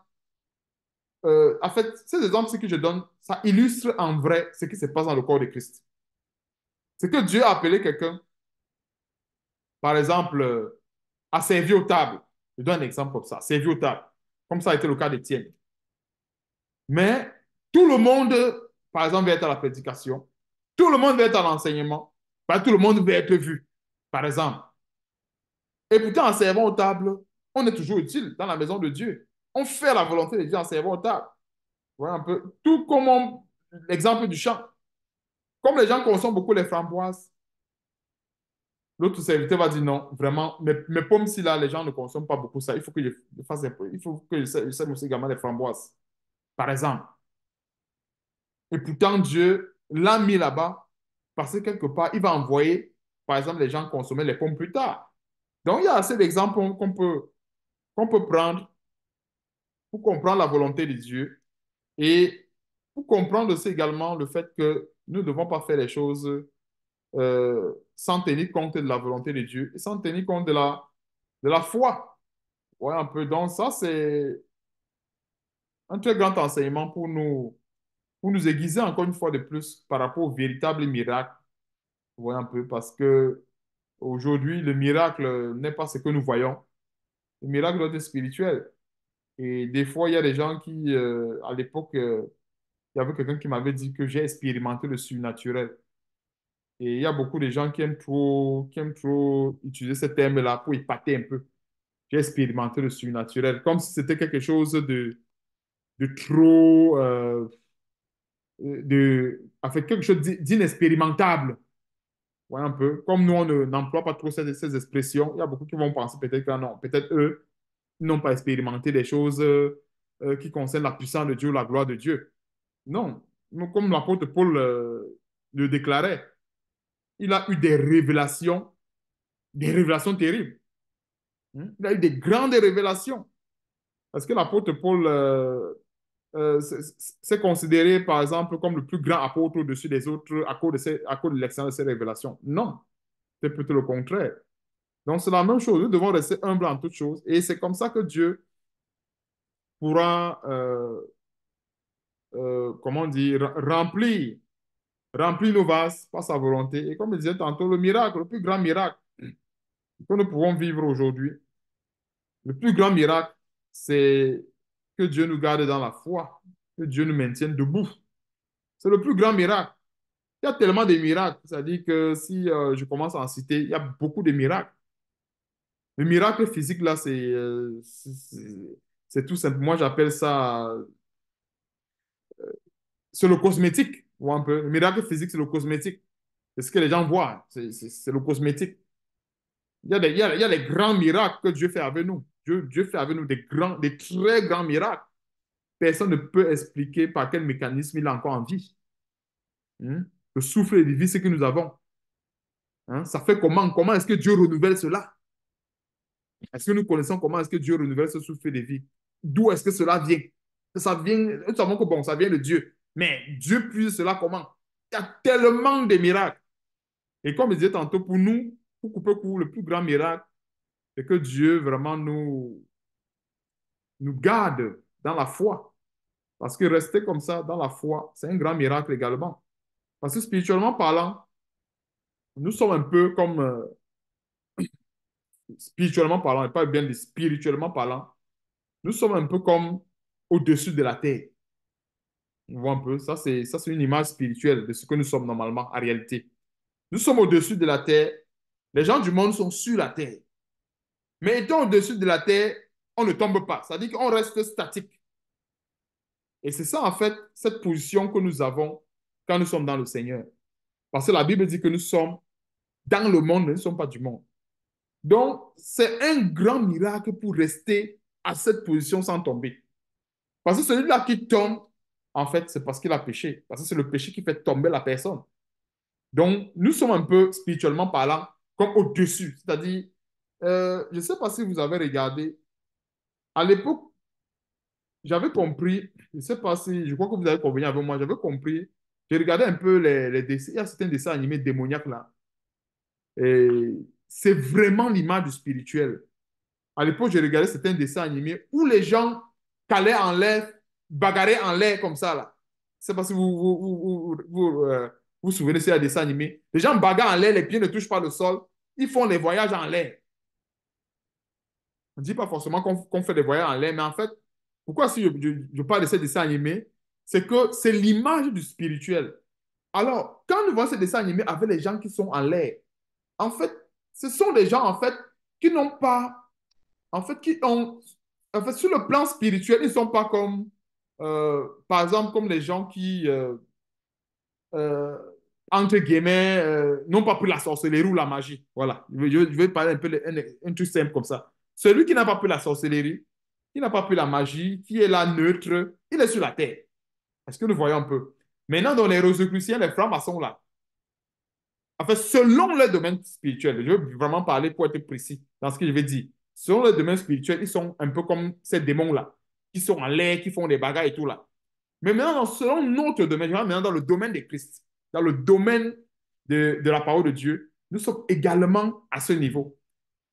[SPEAKER 1] Euh, en fait, ces exemples que je donne, ça illustre en vrai ce qui se passe dans le corps de Christ. C'est que Dieu a appelé quelqu'un, par exemple, euh, à servir aux tables. Je donne un exemple comme ça, servir aux tables, comme ça a été le cas d'Étienne. Mais tout le monde, par exemple, va être à la prédication, tout le monde va être à l'enseignement, tout le monde veut être vu, par exemple. Et pourtant, en servant aux tables, on est toujours utile dans la maison de Dieu. On fait la volonté de Dieu en servant aux tables. un peu. Tout comme l'exemple du champ. Comme les gens consomment beaucoup les framboises, l'autre serviteur va dire non, vraiment, Mais mes pommes, si là, les gens ne consomment pas beaucoup ça, il faut que je fasse un peu, il faut que je sème aussi également les framboises, par exemple. Et pourtant, Dieu l'a mis là-bas parce que quelque part, il va envoyer, par exemple, les gens consommer les pommes plus tard. Donc, il y a assez d'exemples qu'on peut, qu'on peut prendre pour comprendre la volonté de Dieu et pour comprendre aussi également le fait que nous ne devons pas faire les choses euh, sans tenir compte de la volonté de Dieu et sans tenir compte de la, de la foi. Ouais, un peu. Donc, ça, c'est un très grand enseignement pour nous pour nous aiguiser encore une fois de plus par rapport au véritable miracle. Vous voyez un peu, parce que aujourd'hui, le miracle n'est pas ce que nous voyons. Le miracle doit être spirituel. Et des fois, il y a des gens qui, euh, à l'époque, euh, il y avait quelqu'un qui m'avait dit que j'ai expérimenté le surnaturel. Et il y a beaucoup de gens qui aiment trop, trop utiliser ce terme-là pour épater un peu. J'ai expérimenté le surnaturel, comme si c'était quelque chose de, trop, euh, euh, de, fait, quelque chose d'inexpérimentable. Voyez un peu. Comme nous, on n'emploie pas trop ces, expressions, il y a beaucoup qui vont penser peut-être que non, peut-être eux n'ont pas expérimenté des choses euh, euh, qui concernent la puissance de Dieu la gloire de Dieu. Non. Comme l'apôtre Paul le déclarait, il a eu des révélations, des révélations terribles. Hein? Il a eu des grandes révélations. Parce que l'apôtre Paul, euh, c'est considéré, par exemple, comme le plus grand apôtre au-dessus des autres à cause de, de l'excellence de ses révélations. Non, c'est plutôt le contraire. Donc, c'est la même chose. Nous devons rester humbles en toutes choses. Et c'est comme ça que Dieu pourra, euh, euh, comment dire, remplir, remplir nos vases par sa volonté. Et comme je disais tantôt, le miracle, le plus grand miracle que nous pouvons vivre aujourd'hui, le plus grand miracle, c'est que Dieu nous garde dans la foi, que Dieu nous maintienne debout. C'est le plus grand miracle. Il y a tellement de miracles. C'est-à-dire que si euh, je commence à en citer, il y a beaucoup de miracles. Le miracle physique, là, c'est euh, tout simple. Moi, j'appelle ça... Euh, c'est le cosmétique, ou un peu. Le miracle physique, c'est le cosmétique. C'est ce que les gens voient. C'est le cosmétique. Il y, a des, il y a les grands miracles que Dieu fait avec nous. Dieu, fait avec nous des, très grands miracles. Personne ne peut expliquer par quel mécanisme il est encore en vie. Hmm? Le souffle de vie, c'est que nous avons. Hein? Ça fait comment Comment est-ce que Dieu renouvelle cela Est-ce que nous connaissons comment est-ce que Dieu renouvelle ce souffle de vie D'où est-ce que cela vient Ça vient, nous savons que bon, ça vient de Dieu. Mais Dieu puise cela comment Il y a tellement de miracles. Et comme je disais tantôt, pour nous, pour couper le plus grand miracle, et que Dieu vraiment nous, nous garde dans la foi. Parce que rester comme ça dans la foi, c'est un grand miracle également. Parce que spirituellement parlant, nous sommes un peu comme, euh, [COUGHS] spirituellement parlant, et pas bien de spirituellement parlant, nous sommes un peu comme au-dessus de la terre. On voit un peu, ça c'est, ça c'est une image spirituelle de ce que nous sommes normalement en réalité. Nous sommes au-dessus de la terre. Les gens du monde sont sur la terre. Mais étant au-dessus de la terre, on ne tombe pas. C'est-à-dire qu'on reste statique. Et c'est ça, en fait, cette position que nous avons quand nous sommes dans le Seigneur. Parce que la Bible dit que nous sommes dans le monde, nous ne sommes pas du monde. Donc, c'est un grand miracle pour rester à cette position sans tomber. Parce que celui-là qui tombe, en fait, c'est parce qu'il a péché. Parce que c'est le péché qui fait tomber la personne. Donc, nous sommes un peu spirituellement parlant comme au-dessus, c'est-à-dire euh, je ne sais pas si vous avez regardé, à l'époque, j'avais compris, je ne sais pas si, je crois que vous avez convenu avec moi, j'avais compris, j'ai regardé un peu les, les dessins, il y a certains dessins animés démoniaques là. Et c'est vraiment l'image du spirituel. À l'époque, j'ai regardé certains dessins animés où les gens calaient en l'air, bagarraient en l'air comme ça là. Je ne sais pas si vous vous, vous, vous euh, souvenez, de un dessin animés Les gens bagarrent en l'air, les pieds ne touchent pas le sol. Ils font les voyages en l'air. Je ne dis pas forcément qu'on fait des voyages en l'air, mais en fait, pourquoi si je, parle de ces dessins animés, c'est que c'est l'image du spirituel. Alors, quand nous voyons ces dessins animés avec les gens qui sont en l'air, en fait, ce sont des gens, en fait, qui n'ont pas, en fait, qui ont, fait, sur le plan spirituel, ils ne sont pas comme, euh, par exemple, comme les gens qui, euh, euh, entre guillemets, n'ont pas pris la sorcellerie ou la magie. Voilà, je, vais parler un peu, un truc simple comme ça. Celui qui n'a pas pu la sorcellerie, qui n'a pas pu la magie, qui est là neutre, il est sur la terre. Est-ce que nous voyons un peu Maintenant, dans les rosicruciens, les francs-maçons là, enfin, selon le domaine spirituel, je veux vraiment parler pour être précis dans ce que je vais dire. Selon le domaine spirituel, ils sont un peu comme ces démons-là, qui sont en l'air, qui font des bagarres et tout là. Mais maintenant, selon notre domaine, maintenant dans le domaine des Christ, dans le domaine de, de la parole de Dieu, nous sommes également à ce niveau.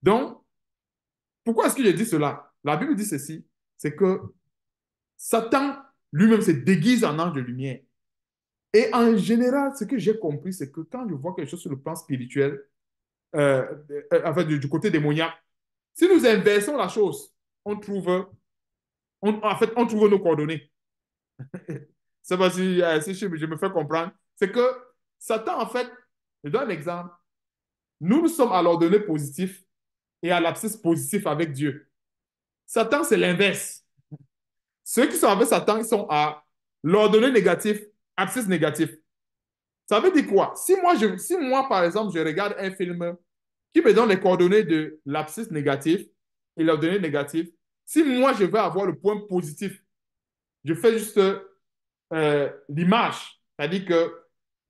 [SPEAKER 1] Donc, pourquoi est-ce que j'ai dit cela La Bible dit ceci, c'est que Satan lui-même se déguise en ange de lumière. Et en général, ce que j'ai compris, c'est que quand je vois quelque chose sur le plan spirituel, euh, euh fait, du, côté démoniaque, si nous inversons la chose, on trouve, en fait, on trouve nos coordonnées. [LAUGHS] c'est pas si, pas euh, si je, me fais comprendre. C'est que Satan, en fait, je donne un exemple. Nous, nous sommes à l'ordonnée positive et à l'abscisse positif avec Dieu. Satan, c'est l'inverse. Ceux qui sont avec Satan, ils sont à l'ordonnée négative, abscisse négatif. Ça veut dire quoi? Si moi, je, si moi, par exemple, je regarde un film qui me donne les coordonnées de l'abscisse négatif et l'ordonnée négative, si moi, je veux avoir le point positif, je fais juste euh, l'image. C'est-à-dire que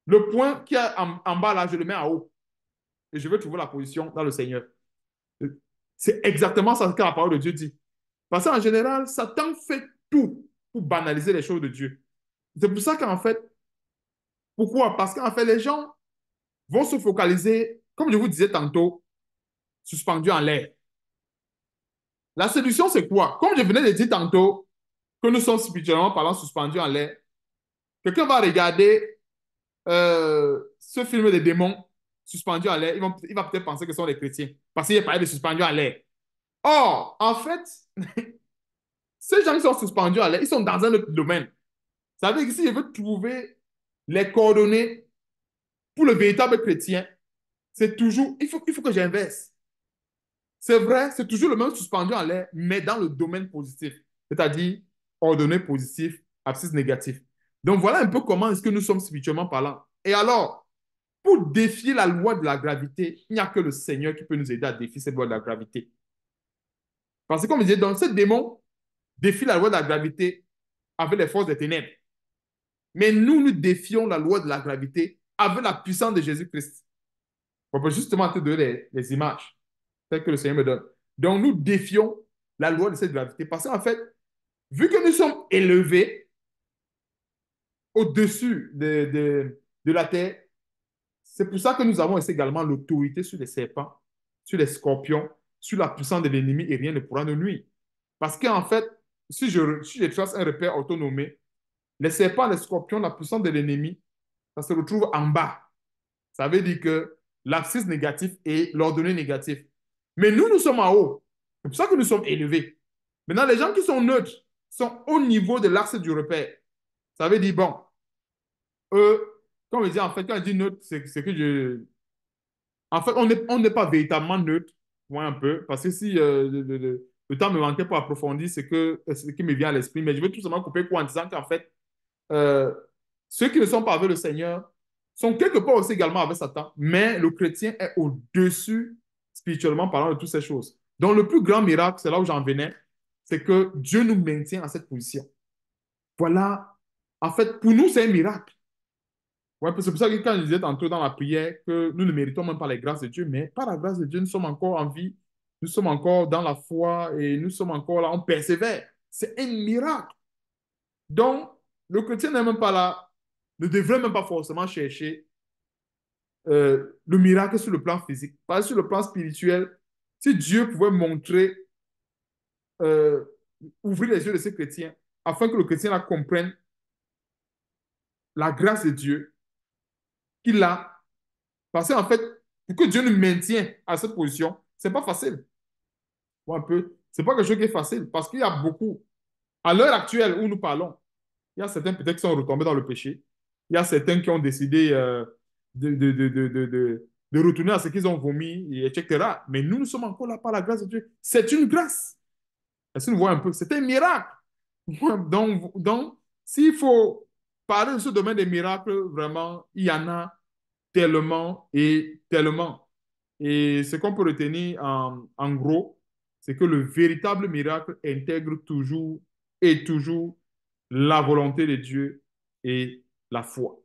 [SPEAKER 1] le point qui est en, en bas là, je le mets en haut. Et je veux trouver la position dans le Seigneur. C'est exactement ça que la parole de Dieu dit. Parce qu'en général, Satan fait tout pour banaliser les choses de Dieu. C'est pour ça qu'en fait, pourquoi Parce qu'en fait, les gens vont se focaliser, comme je vous disais tantôt, suspendus en l'air. La solution, c'est quoi Comme je venais de dire tantôt, que nous sommes spirituellement parlant suspendus en l'air, quelqu'un va regarder euh, ce film des démons suspendus à l'air, ils vont, il va peut-être penser que ce sont les chrétiens, parce qu'il est parlé de suspendus à l'air. Or, en fait, [LAUGHS] ces gens qui sont suspendus à l'air, ils sont dans un autre domaine. Ça veut dire que si je veux trouver les coordonnées pour le véritable chrétien, c'est toujours, il faut, il faut que j'inverse. C'est vrai, c'est toujours le même suspendu à l'air, mais dans le domaine positif, c'est-à-dire ordonnée positive, abscisse négative. Donc voilà un peu comment est-ce que nous sommes spirituellement parlant. Et alors, pour défier la loi de la gravité, il n'y a que le Seigneur qui peut nous aider à défier cette loi de la gravité. Parce que comme je disais, dans ce démon défie la loi de la gravité avec les forces des ténèbres. Mais nous, nous défions la loi de la gravité avec la puissance de Jésus-Christ. On peut justement te donner les, images telles que le Seigneur me donne. Donc, nous défions la loi de cette gravité. Parce qu'en fait, vu que nous sommes élevés au-dessus de la terre, c'est pour ça que nous avons également l'autorité sur les serpents, sur les scorpions, sur la puissance de l'ennemi et rien ne pourra nous nuire. Parce qu'en fait, si je, trace un repère autonomé, les serpents, les scorpions, la puissance de l'ennemi, ça se retrouve en bas. Ça veut dire que l'axe négatif et l'ordonnée négative. Mais nous, nous sommes en haut. C'est pour ça que nous sommes élevés. Maintenant, les gens qui sont neutres sont au niveau de l'axe du repère. Ça veut dire, bon, eux, quand on dit en fait, quand on dit neutre, c'est que je. En fait, on n'est pas véritablement neutre, moi un peu, parce que si euh, le, temps me manquait pour approfondir c'est que, euh, ce qui me vient à l'esprit, mais je vais tout simplement couper point en disant qu'en fait, euh, ceux qui ne sont pas avec le Seigneur sont quelque part aussi également avec Satan, mais le chrétien est au-dessus, spirituellement parlant, de toutes ces choses. Donc, le plus grand miracle, c'est là où j'en venais, c'est que Dieu nous maintient à cette position. Voilà, en fait, pour nous, c'est un miracle c'est pour ça que quand je disais tantôt dans la prière que nous ne méritons même pas les grâces de Dieu, mais par la grâce de Dieu, nous sommes encore en vie, nous sommes encore dans la foi et nous sommes encore là, on persévère. C'est un miracle. Donc, le chrétien n'est même pas là, ne devrait même pas forcément chercher euh, le miracle sur le plan physique. Pas sur le plan spirituel. Si Dieu pouvait montrer, euh, ouvrir les yeux de ces chrétiens, afin que le chrétien la comprenne, la grâce de Dieu, qu'il a. Parce qu'en fait, pour que Dieu nous maintienne à cette position, ce n'est pas facile. un peu. Ce n'est pas quelque chose qui est facile parce qu'il y a beaucoup. À l'heure actuelle où nous parlons, il y a certains peut-être qui sont retombés dans le péché. Il y a certains qui ont décidé euh, de, de, retourner à ce qu'ils ont vomi, etc. Mais nous, nous sommes encore là par la grâce de Dieu. C'est une grâce. Est-ce que un peu C'est un miracle. Donc, donc s'il faut parler de ce domaine des miracles, vraiment, il y en a tellement et tellement. Et ce qu'on peut retenir en, gros, c'est que le véritable miracle intègre toujours et toujours la volonté de Dieu et la foi.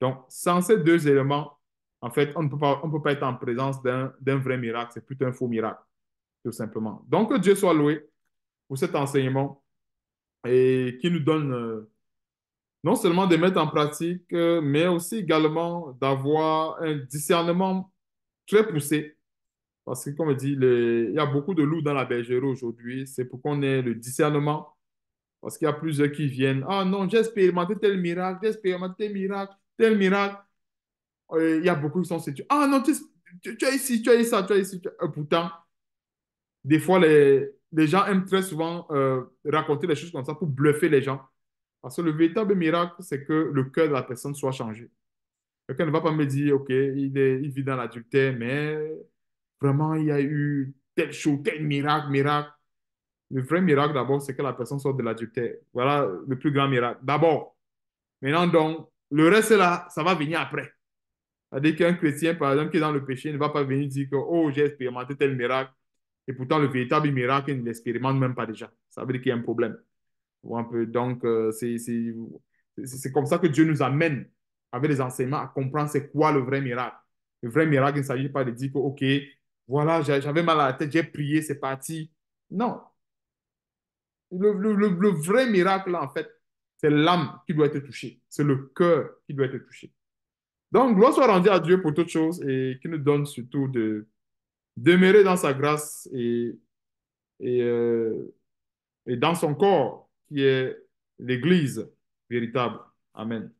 [SPEAKER 1] Donc, sans ces deux éléments, en fait, on ne peut pas, on peut pas être en présence d'un vrai miracle, c'est plutôt un faux miracle, tout simplement. Donc, que Dieu soit loué pour cet enseignement et qui nous donne euh, non seulement de mettre en pratique, mais aussi également d'avoir un discernement très poussé. Parce que, comme je dis, il y a beaucoup de loups dans la bergerie aujourd'hui. C'est pour qu'on ait le discernement. Parce qu'il y a plusieurs qui viennent. Ah non, j'ai expérimenté tel miracle, j'ai expérimenté tel miracle, tel miracle. Euh, il y a beaucoup qui sont situés. Ah non, tu, tu, es ici, tu es ça, tu es ici. pourtant, des fois, les, gens aiment très souvent euh, raconter des choses comme ça pour bluffer les gens. Parce que le véritable miracle, c'est que le cœur de la personne soit changé. Quelqu'un ne va pas me dire, OK, il, est, vit dans l'adultère, mais vraiment, il y a eu tel chose, tel miracle, miracle. Le vrai miracle, d'abord, c'est que la personne sorte de l'adultère. Voilà le plus grand miracle. D'abord. Maintenant, donc, le reste, là, ça va venir après. C'est-à-dire qu'un chrétien, par exemple, qui est dans le péché, ne va pas venir dire que, oh, j'ai expérimenté tel miracle. Et pourtant, le véritable miracle, il ne l'expérimente même pas déjà. Ça veut dire qu'il y a un problème. Donc, euh, c'est comme ça que Dieu nous amène avec les enseignements à comprendre c'est quoi le vrai miracle. Le vrai miracle, il ne s'agit pas de dire que, OK, voilà, j'avais mal à la tête, j'ai prié, c'est parti. Non. Le, vrai miracle, en fait, c'est l'âme qui doit être touchée. C'est le cœur qui doit être touché. Donc, gloire soit rendue à Dieu pour toutes choses et qui nous donne surtout de demeurer dans sa grâce et, et, euh, et dans son corps qui est l'Église véritable. Amen.